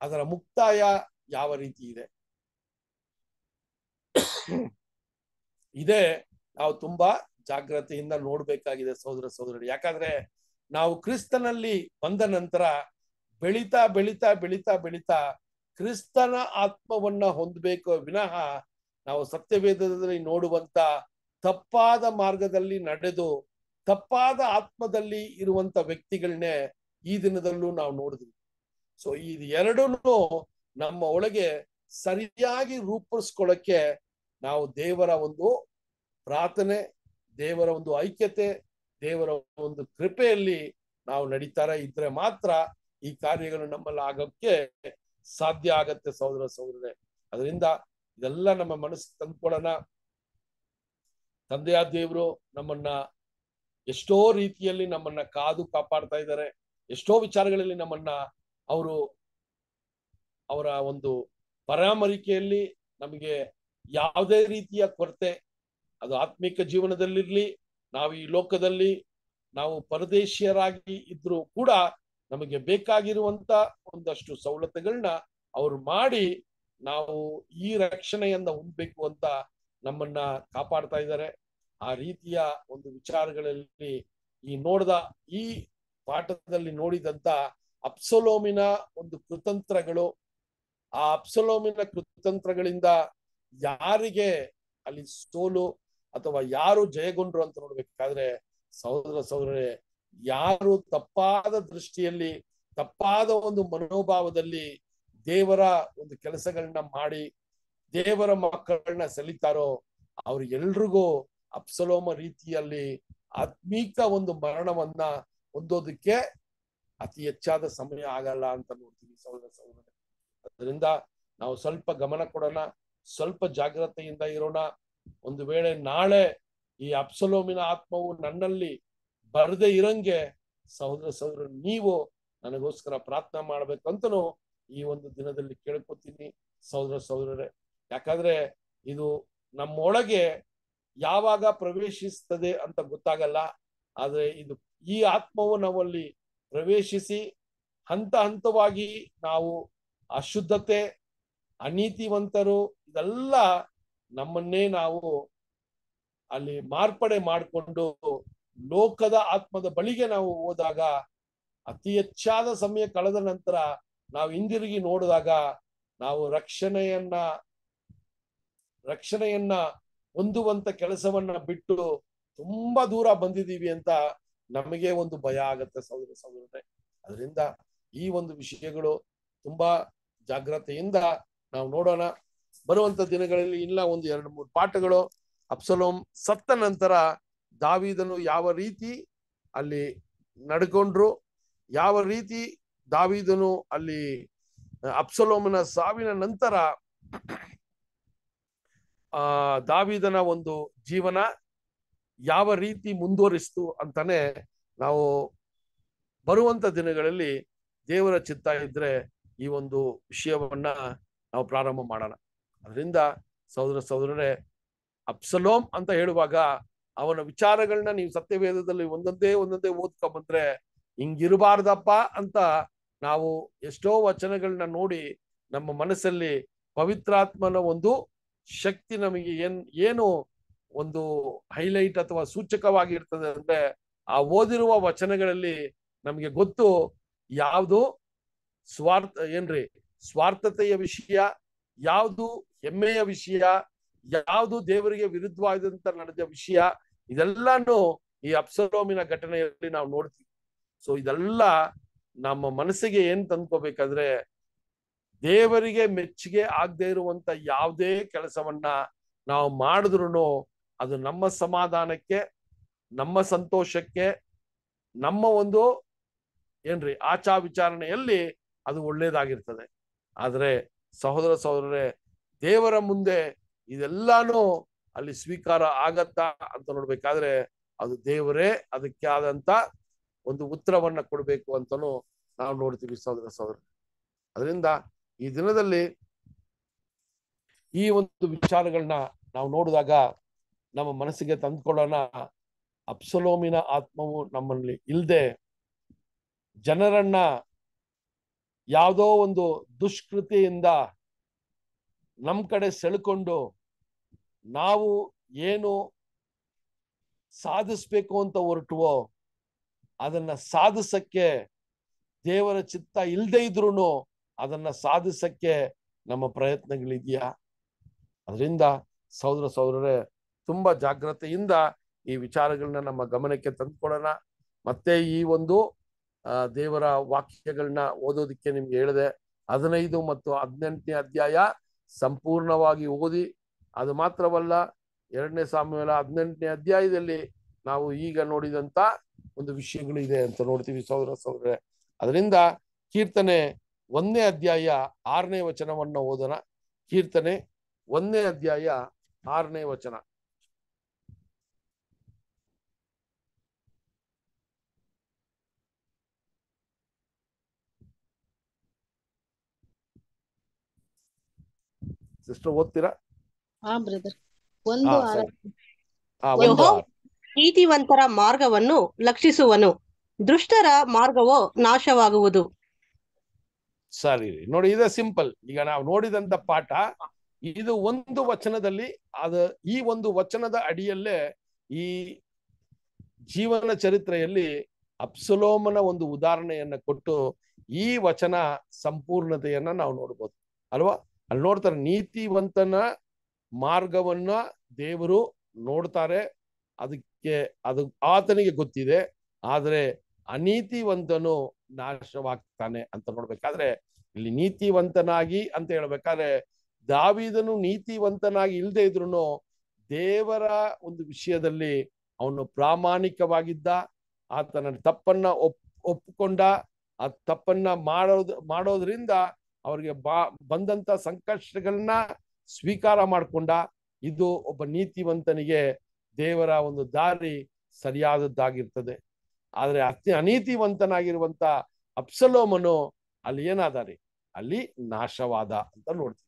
ಅದರ ಮುಕ್ತಾಯ ಯಾವ ರೀತಿ ಇದೆ ಇದೇ ನಾವು ತುಂಬಾ ಜಾಗ್ರತೆಯಿಂದ ನೋಡ್ಬೇಕಾಗಿದೆ ಸಹೋದರ ಸಹೋದರಿ ಯಾಕಂದ್ರೆ ನಾವು ಕ್ರಿಸ್ತನಲ್ಲಿ ಬಂದ ನಂತರ ಬೆಳೀತಾ ಬೆಳೀತಾ ಬೆಳೀತಾ ಬೆಳೀತಾ ಕ್ರಿಸ್ತನ ಆತ್ಮವನ್ನ ಹೊಂದಬೇಕು ವಿನಃ ನಾವು ಸತ್ಯವೇದದಲ್ಲಿ ನೋಡುವಂತ ತಪ್ಪಾದ ಮಾರ್ಗದಲ್ಲಿ ನಡೆದು ತಪ್ಪಾದ ಆತ್ಮದಲ್ಲಿ ಇರುವಂತ ವ್ಯಕ್ತಿಗಳನ್ನೇ ಈ ದಿನದಲ್ಲೂ ನಾವು ನೋಡಿದ್ವಿ ಸೊ ಇದು ಎರಡನ್ನೂ ನಮ್ಮ ಒಳಗೆ ಸರಿಯಾಗಿ ರೂಪಿಸ್ಕೊಳ್ಳಕ್ಕೆ ನಾವು ದೇವರ ಒಂದು ಪ್ರಾರ್ಥನೆ ದೇವರ ಒಂದು ಐಕ್ಯತೆ ದೇವರ ಒಂದು ಕೃಪೆಯಲ್ಲಿ ನಾವು ನಡೀತಾರೆ ಇದ್ರೆ ಮಾತ್ರ ಈ ಕಾರ್ಯಗಳು ನಮ್ಮಲ್ಲಿ ಆಗೋಕ್ಕೆ ಸಾಧ್ಯ ಆಗತ್ತೆ ಸಹೋದರ ಸಹೋದರೇ ಅದರಿಂದ ಇದೆಲ್ಲ ನಮ್ಮ ಮನಸ್ಸಿಗೆ ತಂದ್ಕೊಡೋಣ ತಂದೆಯ ದೇವರು ನಮ್ಮನ್ನ ಎಷ್ಟೋ ರೀತಿಯಲ್ಲಿ ನಮ್ಮನ್ನ ಕಾದು ಕಾಪಾಡ್ತಾ ಇದ್ದಾರೆ ಎಷ್ಟೋ ವಿಚಾರಗಳಲ್ಲಿ ನಮ್ಮನ್ನ ಅವರು ಅವರ ಒಂದು ಪರಾಮರಿಕೆಯಲ್ಲಿ ನಮಗೆ ಯಾವುದೇ ರೀತಿಯ ಕೊರತೆ ಅದು ಆತ್ಮಿಕ ಜೀವನದಲ್ಲಿರ್ಲಿ ನಾವು ಈ ಲೋಕದಲ್ಲಿ ನಾವು ಪರದೇಶಿಯರಾಗಿ ಇದ್ರೂ ಕೂಡ ನಮಗೆ ಬೇಕಾಗಿರುವಂತ ಒಂದಷ್ಟು ಸವಲತ್ತುಗಳನ್ನ ಅವ್ರು ಮಾಡಿ ನಾವು ಈ ರಕ್ಷಣೆಯನ್ನ ಹೊಂದಬೇಕು ಅಂತ ನಮ್ಮನ್ನ ಕಾಪಾಡ್ತಾ ಇದ್ದಾರೆ ಆ ರೀತಿಯ ಒಂದು ವಿಚಾರಗಳಲ್ಲಿ ಈ ನೋಡ್ದ ಈ ಪಾಠದಲ್ಲಿ ನೋಡಿದಂತ ಅಪ್ಸಲೋಮಿನ ಒಂದು ಕೃತಂತ್ರಗಳು ಆ ಅಪ್ಸಲೋಮಿನ ಕೃತಂತ್ರಗಳಿಂದ ಯಾರಿಗೆ ಅಲ್ಲಿ ಸೋಲು ಅಥವಾ ಯಾರು ಜಯಗೊಂಡ್ರು ಅಂತ ನೋಡ್ಬೇಕಾದ್ರೆ ಸಹೋದರ ಸಹೋದರರೇ ಯಾರು ತಪ್ಪಾದ ದೃಷ್ಟಿಯಲ್ಲಿ ತಪ್ಪಾದ ಒಂದು ಮನೋಭಾವದಲ್ಲಿ ದೇವರ ಒಂದು ಕೆಲಸಗಳನ್ನ ಮಾಡಿ ದೇವರ ಮಕ್ಕಳನ್ನ ಸಲಿತಾರೋ ಅವ್ರ ಎಲ್ರಿಗೂ ಅಪ್ಸಲೋಮ ರೀತಿಯಲ್ಲಿ ಆತ್ಮೀಕ ಒಂದು ಮರಣವನ್ನ ಹೊಂದೋದಕ್ಕೆ ಅತಿ ಹೆಚ್ಚಾದ ಸಮಯ ಆಗಲ್ಲ ಅಂತ ನೋಡ್ತೀವಿ ಸಹೋದರ ಸಹೋದರ ಅದರಿಂದ ನಾವು ಸ್ವಲ್ಪ ಗಮನ ಕೊಡೋಣ ಸ್ವಲ್ಪ ಜಾಗ್ರತೆಯಿಂದ ಇರೋಣ ಒಂದು ವೇಳೆ ನಾಳೆ ಈ ಅಪ್ಸಲೋಮಿನ ಆತ್ಮವು ನನ್ನಲ್ಲಿ ಬರದೇ ಇರಂಗೆ ಸಹೋದರ ಸಹೋದರ ನೀವು ನನಗೋಸ್ಕರ ಪ್ರಾರ್ಥನೆ ಮಾಡ್ಬೇಕಂತನು ಈ ಒಂದು ದಿನದಲ್ಲಿ ಕೇಳ್ಕೊತೀನಿ ಸಹೋದರ ಸಹೋದರರೇ ಯಾಕಂದ್ರೆ ಇದು ನಮ್ಮೊಳಗೆ ಯಾವಾಗ ಪ್ರವೇಶಿಸ್ತದೆ ಅಂತ ಗೊತ್ತಾಗಲ್ಲ ಆದ್ರೆ ಇದು ಈ ಆತ್ಮವು ನಾವಲ್ಲಿ ಪ್ರವೇಶಿಸಿ ಹಂತ ಹಂತವಾಗಿ ನಾವು ಅಶುದ್ಧತೆ ಅನೀತಿವಂತರು ಇದೆಲ್ಲ ನಮ್ಮನ್ನೇ ನಾವು ಅಲ್ಲಿ ಮಾರ್ಪಡೆ ಮಾಡಿಕೊಂಡು ಲೋಕದ ಆತ್ಮದ ಬಳಿಗೆ ನಾವು ಹೋದಾಗ ಅತಿ ಹೆಚ್ಚಾದ ಸಮಯ ಕಳೆದ ನಂತರ ನಾವು ಹಿಂದಿರುಗಿ ನೋಡಿದಾಗ ನಾವು ರಕ್ಷಣೆಯನ್ನ ರಕ್ಷಣೆಯನ್ನ ಹೊಂದುವಂತ ಕೆಲಸವನ್ನ ಬಿಟ್ಟು ತುಂಬಾ ದೂರ ಬಂದಿದ್ದೀವಿ ಅಂತ ನಮಗೆ ಒಂದು ಭಯ ಆಗತ್ತೆ ಸಹೋದರ ಸಹೋದರೇ ಅದರಿಂದ ಈ ಒಂದು ವಿಷಯಗಳು ತುಂಬಾ ಜಾಗ್ರತೆಯಿಂದ ನಾವು ನೋಡೋಣ ಬರುವಂತ ದಿನಗಳಲ್ಲಿ ಇಲ್ಲ ಒಂದು ಎರಡು ಮೂರು ಪಾಠಗಳು ಅಪ್ಸಲೋಮ್ ಸತ್ತ ನಂತರ ದಾವಿದನು ಯಾವ ರೀತಿ ಅಲ್ಲಿ ನಡ್ಕೊಂಡ್ರು ಯಾವ ರೀತಿ ದಾವಿದನು ಅಲ್ಲಿ ಅಪ್ಸಲೋಮನ ಸಾವಿನ ನಂತರ ಆ ದಾವಿದನ ಒಂದು ಜೀವನ ಯಾವ ರೀತಿ ಮುಂದುವರಿಸ್ತು ಅಂತಾನೆ ನಾವು ಬರುವಂತ ದಿನಗಳಲ್ಲಿ ದೇವರ ಚಿತ್ತ ಇದ್ರೆ ಈ ಒಂದು ವಿಷಯವನ್ನ ನಾವು ಪ್ರಾರಂಭ ಮಾಡೋಣ ಅದರಿಂದ ಸಹೋದರ ಸಹೋದರರೇ ಅಪ್ಸಲೋಮ್ ಅಂತ ಹೇಳುವಾಗ ಅವನ ವಿಚಾರಗಳನ್ನ ನೀವು ಸತ್ಯವೇದದಲ್ಲಿ ಒಂದೊಂದೇ ಒಂದೊಂದೇ ಬಂದ್ರೆ ಹಿಂಗಿರಬಾರ್ದಪ್ಪ ಅಂತ ನಾವು ಎಷ್ಟೋ ವಚನಗಳನ್ನ ನೋಡಿ ನಮ್ಮ ಮನಸ್ಸಲ್ಲಿ ಪವಿತ್ರಾತ್ಮನ ಒಂದು ಶಕ್ತಿ ನಮಗೆ ಏನ್ ಏನು ಒಂದು ಹೈಲೈಟ್ ಅಥವಾ ಸೂಚಕವಾಗಿ ಇರ್ತದೆ ಅಂದ್ರೆ ಆ ಓದಿರುವ ವಚನಗಳಲ್ಲಿ ನಮಗೆ ಗೊತ್ತು ಯಾವುದು ಸ್ವಾರ್ಥ ಏನ್ರಿ ಸ್ವಾರ್ಥತೆಯ ವಿಷಯ ಯಾವುದು ಹೆಮ್ಮೆಯ ವಿಷಯ ಯಾವುದು ದೇವರಿಗೆ ವಿರುದ್ಧವಾದಂತ ನಡೆದ ವಿಷಯ ಇದೆಲ್ಲಾನು ಈ ಅಪ್ಸರೋಮಿನ ಘಟನೆಯಲ್ಲಿ ನಾವು ನೋಡ್ತೀವಿ ಸೊ ಇದೆಲ್ಲ ನಮ್ಮ ಮನಸ್ಸಿಗೆ ಏನ್ ತಂದ್ಕೋಬೇಕಾದ್ರೆ ದೇವರಿಗೆ ಮೆಚ್ಚುಗೆ ಆಗದೆ ಇರುವಂತ ಯಾವುದೇ ಕೆಲಸವನ್ನ ನಾವು ಮಾಡಿದ್ರು ಅದು ನಮ್ಮ ಸಮಾಧಾನಕ್ಕೆ ನಮ್ಮ ಸಂತೋಷಕ್ಕೆ ನಮ್ಮ ಒಂದು ಏನ್ರಿ ಆಚಾ ವಿಚಾರಣೆಯಲ್ಲಿ ಅದು ಒಳ್ಳೇದಾಗಿರ್ತದೆ ಆದರೆ ಸಹೋದರ ಸಹೋದರರೇ ದೇವರ ಮುಂದೆ ಇದೆಲ್ಲಾನು ಅಲ್ಲಿ ಸ್ವೀಕಾರ ಆಗತ್ತಾ ಅಂತ ನೋಡ್ಬೇಕಾದ್ರೆ ಅದು ದೇವರೇ ಅದಕ್ಕೆ ಆದಂತ ಒಂದು ಉತ್ತರವನ್ನ ಕೊಡಬೇಕು ಅಂತಾನೂ ನಾವು ನೋಡ್ತೀವಿ ಸಹೋದರ ಸಹೋದರ ಅದರಿಂದ ಈ ದಿನದಲ್ಲಿ ಈ ಒಂದು ವಿಚಾರಗಳನ್ನ ನಾವು ನೋಡಿದಾಗ ನಮ್ಮ ಮನಸ್ಸಿಗೆ ತಂದ್ಕೊಳ್ಳೋಣ ಅಪ್ಸಲೋಮಿನ ಆತ್ಮವು ನಮ್ಮಲ್ಲಿ ಇಲ್ಲದೆ ಜನರನ್ನ ಯಾವುದೋ ಒಂದು ದುಷ್ಕೃತಿಯಿಂದ ನಮ್ಮ ಕಡೆ ಸೆಳ್ಕೊಂಡು ನಾವು ಏನು ಸಾಧಿಸ್ಬೇಕು ಅಂತ ಹೊರಟುವೋ ಅದನ್ನ ಸಾಧಿಸಕ್ಕೆ ದೇವರ ಚಿತ್ತ ಇಲ್ಲದೇ ಇದ್ರೂ ಅದನ್ನ ಸಾಧಿಸಕ್ಕೆ ನಮ್ಮ ಪ್ರಯತ್ನಗಳಿದೆಯಾ ಅದರಿಂದ ಸಹೋದರ ಸಹೋದರರೇ ತುಂಬಾ ಜಾಗ್ರತೆಯಿಂದ ಈ ವಿಚಾರಗಳನ್ನ ನಮ್ಮ ಗಮನಕ್ಕೆ ತಂದ್ಕೊಡೋಣ ಮತ್ತೆ ಈ ಒಂದು ದೇವರ ವಾಕ್ಯಗಳನ್ನ ಓದೋದಕ್ಕೆ ನಿಮ್ಗೆ ಹೇಳಿದೆ ಹದಿನೈದು ಮತ್ತು ಹದಿನೆಂಟನೇ ಅಧ್ಯಾಯ ಸಂಪೂರ್ಣವಾಗಿ ಓದಿ ಅದು ಮಾತ್ರವಲ್ಲ ಎರಡನೇ ಸಾಮ್ಯಲ ಹದಿನೆಂಟನೇ ಅಧ್ಯಾಯದಲ್ಲಿ ನಾವು ಈಗ ನೋಡಿದಂತ ಒಂದು ವಿಷಯಗಳು ಇದೆ ಅಂತ ನೋಡ್ತೀವಿ ಸಹೋದರ ಸೌರ ಅದರಿಂದ ಕೀರ್ತನೆ ಒಂದನೇ ಅಧ್ಯಾಯ ಆರನೇ ವಚನವನ್ನು ಓದೋಣ ಕೀರ್ತನೆ ಒಂದನೇ ಅಧ್ಯಾಯ ಆರನೇ ವಚನ ಸಿಸ್ಟರ್ ಓದ್ತೀರಾ ನೀತಿವಂತರ ಮಾರ್ಗವನ್ನು ಲಕ್ಷಿಸುವನು ದುಷ್ಟರ ಮಾರ್ಗವೋ ನಾಶವಾಗುವುದು ಸರಿ ನೋಡಿ ಇದೆ ಸಿಂಪಲ್ ಈಗ ನಾವು ನೋಡಿದಂತ ಪಾಠ ಇದು ಒಂದು ವಚನದಲ್ಲಿ ಅದ ಈ ಒಂದು ವಚನದ ಅಡಿಯಲ್ಲೇ ಈ ಜೀವನ ಚರಿತ್ರೆಯಲ್ಲಿ ಅಪ್ಸಲೋಮನ ಒಂದು ಉದಾಹರಣೆಯನ್ನ ಕೊಟ್ಟು ಈ ವಚನ ಸಂಪೂರ್ಣತೆಯನ್ನ ನಾವು ನೋಡ್ಬೋದು ಅಲ್ವಾ ಅಲ್ಲಿ ನೋಡ್ತಾರೆ ನೀತಿವಂತನ ಮಾರ್ಗವನ್ನ ದೇವರು ನೋಡ್ತಾರೆ ಅದಕ್ಕೆ ಅದು ಆತನಿಗೆ ಗೊತ್ತಿದೆ ಆದ್ರೆ ಅನೀತಿವಂತನು ನಾಶವಾಗ್ತಾನೆ ಅಂತ ನೋಡ್ಬೇಕಾದ್ರೆ ಇಲ್ಲಿ ನೀತಿವಂತನಾಗಿ ಅಂತ ಹೇಳ್ಬೇಕಾದ್ರೆ ದಾವಿದನು ನೀತಿವಂತನಾಗಿ ಇಲ್ಲದೆ ಇದ್ರು ದೇವರ ಒಂದು ವಿಷಯದಲ್ಲಿ ಅವನು ಪ್ರಾಮಾಣಿಕವಾಗಿದ್ದ ಆತನ ತಪ್ಪನ್ನ ಒಪ್ ಒಪ್ಪಿಕೊಂಡ ಆ ತಪ್ಪನ್ನ ಮಾಡೋದ್ ಮಾಡೋದ್ರಿಂದ ಅವ್ರಿಗೆ ಬಾ ಬಂದಂತ ಸಂಕಷ್ಟಗಳನ್ನ ಸ್ವೀಕಾರ ಮಾಡಿಕೊಂಡ ಇದು ಒಬ್ಬ ನೀತಿವಂತನಿಗೆ ದೇವರ ಒಂದು ದಾರಿ ಸರಿಯಾದದ್ದಾಗಿರ್ತದೆ ಆದರೆ ಅತಿ ಅನೀತಿವಂತನಾಗಿರುವಂತ ಅಪ್ಸಲೋಮನು ಅಲ್ಲಿ ಏನಾದ ಅಲ್ಲಿ ನಾಶವಾದ ಅಂತ ನೋಡ್ತೀವಿ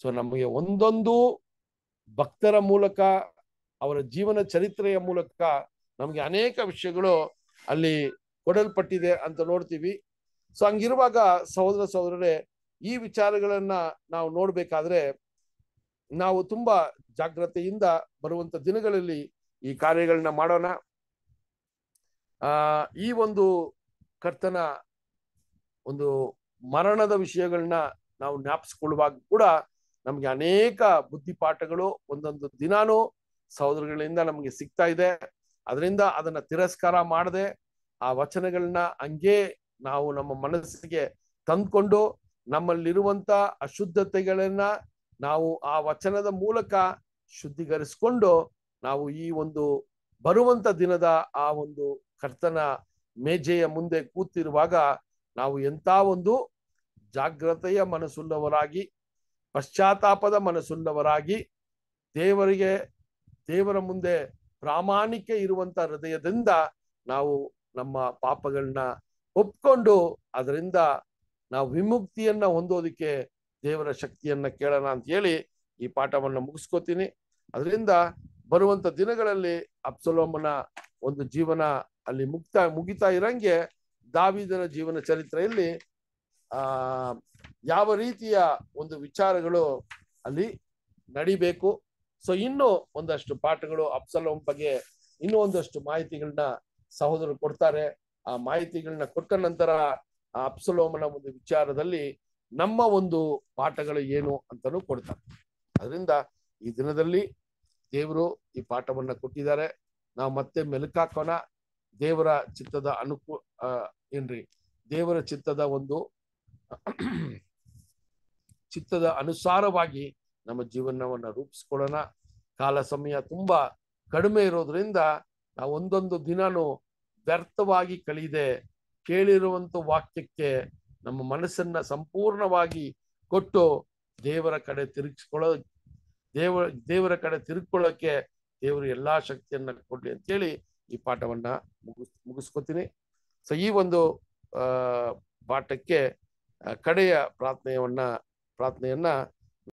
ಸೊ ನಮಗೆ ಒಂದೊಂದು ಭಕ್ತರ ಮೂಲಕ ಅವರ ಜೀವನ ಚರಿತ್ರೆಯ ಮೂಲಕ ನಮಗೆ ಅನೇಕ ವಿಷಯಗಳು ಅಲ್ಲಿ ಕೊಡಲ್ಪಟ್ಟಿದೆ ಅಂತ ನೋಡ್ತೀವಿ ಸೊ ಹಂಗಿರುವಾಗ ಸಹೋದರ ಸಹೋದರರೇ ಈ ವಿಚಾರಗಳನ್ನ ನಾವು ನೋಡ್ಬೇಕಾದ್ರೆ ನಾವು ತುಂಬಾ ಜಾಗ್ರತೆಯಿಂದ ಬರುವಂತ ದಿನಗಳಲ್ಲಿ ಈ ಕಾರ್ಯಗಳನ್ನ ಮಾಡೋಣ ಆ ಈ ಒಂದು ಕರ್ತನ ಒಂದು ಮರಣದ ವಿಷಯಗಳನ್ನ ನಾವು ಜ್ಞಾಪಿಸ್ಕೊಳ್ಳುವಾಗ ಕೂಡ ನಮ್ಗೆ ಅನೇಕ ಬುದ್ಧಿಪಾಠಗಳು ಒಂದೊಂದು ದಿನಾನು ಸಹೋದರಗಳಿಂದ ನಮ್ಗೆ ಸಿಗ್ತಾ ಇದೆ ಅದರಿಂದ ಅದನ್ನ ತಿರಸ್ಕಾರ ಮಾಡದೆ ಆ ವಚನಗಳನ್ನ ಹಂಗೆ ನಾವು ನಮ್ಮ ಮನಸ್ಸಿಗೆ ತಂದ್ಕೊಂಡು ನಮ್ಮಲ್ಲಿರುವಂತ ಅಶುದ್ಧತೆಗಳನ್ನ ನಾವು ಆ ವಚನದ ಮೂಲಕ ಶುದ್ಧೀಕರಿಸಿಕೊಂಡು ನಾವು ಈ ಒಂದು ಬರುವಂತ ದಿನದ ಆ ಒಂದು ಕರ್ತನ ಮೇಜೆಯ ಮುಂದೆ ಕೂತಿರುವಾಗ ನಾವು ಎಂಥ ಒಂದು ಜಾಗ್ರತೆಯ ಮನಸ್ಸುಳ್ಳವರಾಗಿ ಪಶ್ಚಾತ್ತಾಪದ ಮನಸ್ಸುಳ್ಳವರಾಗಿ ದೇವರಿಗೆ ದೇವರ ಮುಂದೆ ಪ್ರಾಮಾಣಿಕ ಇರುವಂತ ಹೃದಯದಿಂದ ನಾವು ನಮ್ಮ ಪಾಪಗಳನ್ನ ಒಪ್ಕೊಂಡು ಅದರಿಂದ ನಾವು ವಿಮುಕ್ತಿಯನ್ನ ಹೊಂದೋದಕ್ಕೆ ದೇವರ ಶಕ್ತಿಯನ್ನ ಕೇಳೋಣ ಅಂತ ಹೇಳಿ ಈ ಪಾಠವನ್ನ ಮುಗಿಸ್ಕೋತೀನಿ ಅದರಿಂದ ಬರುವಂತ ದಿನಗಳಲ್ಲಿ ಅಪ್ಸಲೋಮನ ಒಂದು ಜೀವನ ಅಲ್ಲಿ ಮುಕ್ತ ಮುಗಿತಾ ಇರಂಗೆ ದಾವಿದನ ಜೀವನ ಚರಿತ್ರೆಯಲ್ಲಿ ಆ ಯಾವ ರೀತಿಯ ಒಂದು ವಿಚಾರಗಳು ಅಲ್ಲಿ ನಡಿಬೇಕು ಸೊ ಇನ್ನೂ ಒಂದಷ್ಟು ಪಾಠಗಳು ಅಪ್ಸಲೋಮ್ ಬಗ್ಗೆ ಇನ್ನೂ ಒಂದಷ್ಟು ಮಾಹಿತಿಗಳನ್ನ ಸಹೋದರು ಕೊಡ್ತಾರೆ ಆ ಮಾಹಿತಿಗಳನ್ನ ಕೊಟ್ಟ ನಂತರ ಆ ಅಪ್ಸಲೋಮನ ಒಂದು ವಿಚಾರದಲ್ಲಿ ನಮ್ಮ ಒಂದು ಪಾಠಗಳು ಏನು ಅಂತಲೂ ಕೊಡ್ತಾರೆ ಅದರಿಂದ ಈ ದಿನದಲ್ಲಿ ದೇವರು ಈ ಪಾಠವನ್ನ ಕೊಟ್ಟಿದ್ದಾರೆ ನಾವು ಮತ್ತೆ ಮೆಲುಕಾಕೋಣ ದೇವರ ಚಿತ್ತದ ಅನುಕೂ ಏನ್ರಿ ದೇವರ ಚಿತ್ತದ ಒಂದು ಚಿತ್ತದ ಅನುಸಾರವಾಗಿ ನಮ್ಮ ಜೀವನವನ್ನು ರೂಪಿಸ್ಕೊಳ್ಳೋಣ ಕಾಲ ಸಮಯ ತುಂಬಾ ಕಡಿಮೆ ಇರೋದ್ರಿಂದ ನಾವು ಒಂದೊಂದು ದಿನನೂ ವ್ಯರ್ಥವಾಗಿ ಕಳೆಯದೆ ಕೇಳಿರುವಂಥ ವಾಕ್ಯಕ್ಕೆ ನಮ್ಮ ಮನಸ್ಸನ್ನ ಸಂಪೂರ್ಣವಾಗಿ ಕೊಟ್ಟು ದೇವರ ಕಡೆ ತಿರುಗಿಸ್ಕೊಳ್ಳೋ ದೇವ ದೇವರ ಕಡೆ ತಿರುಗ್ಕೊಳ್ಳೋಕೆ ದೇವರು ಎಲ್ಲಾ ಶಕ್ತಿಯನ್ನ ಕೊಡಿ ಅಂತೇಳಿ ಈ ಪಾಠವನ್ನ ಮುಗಿಸ್ ಮುಗಿಸ್ಕೊತೀನಿ ಸೊ ಈ ಒಂದು ಪಾಠಕ್ಕೆ ಕಡೆಯ ಪ್ರಾರ್ಥನೆಯನ್ನ ಪ್ರಾರ್ಥನೆಯನ್ನ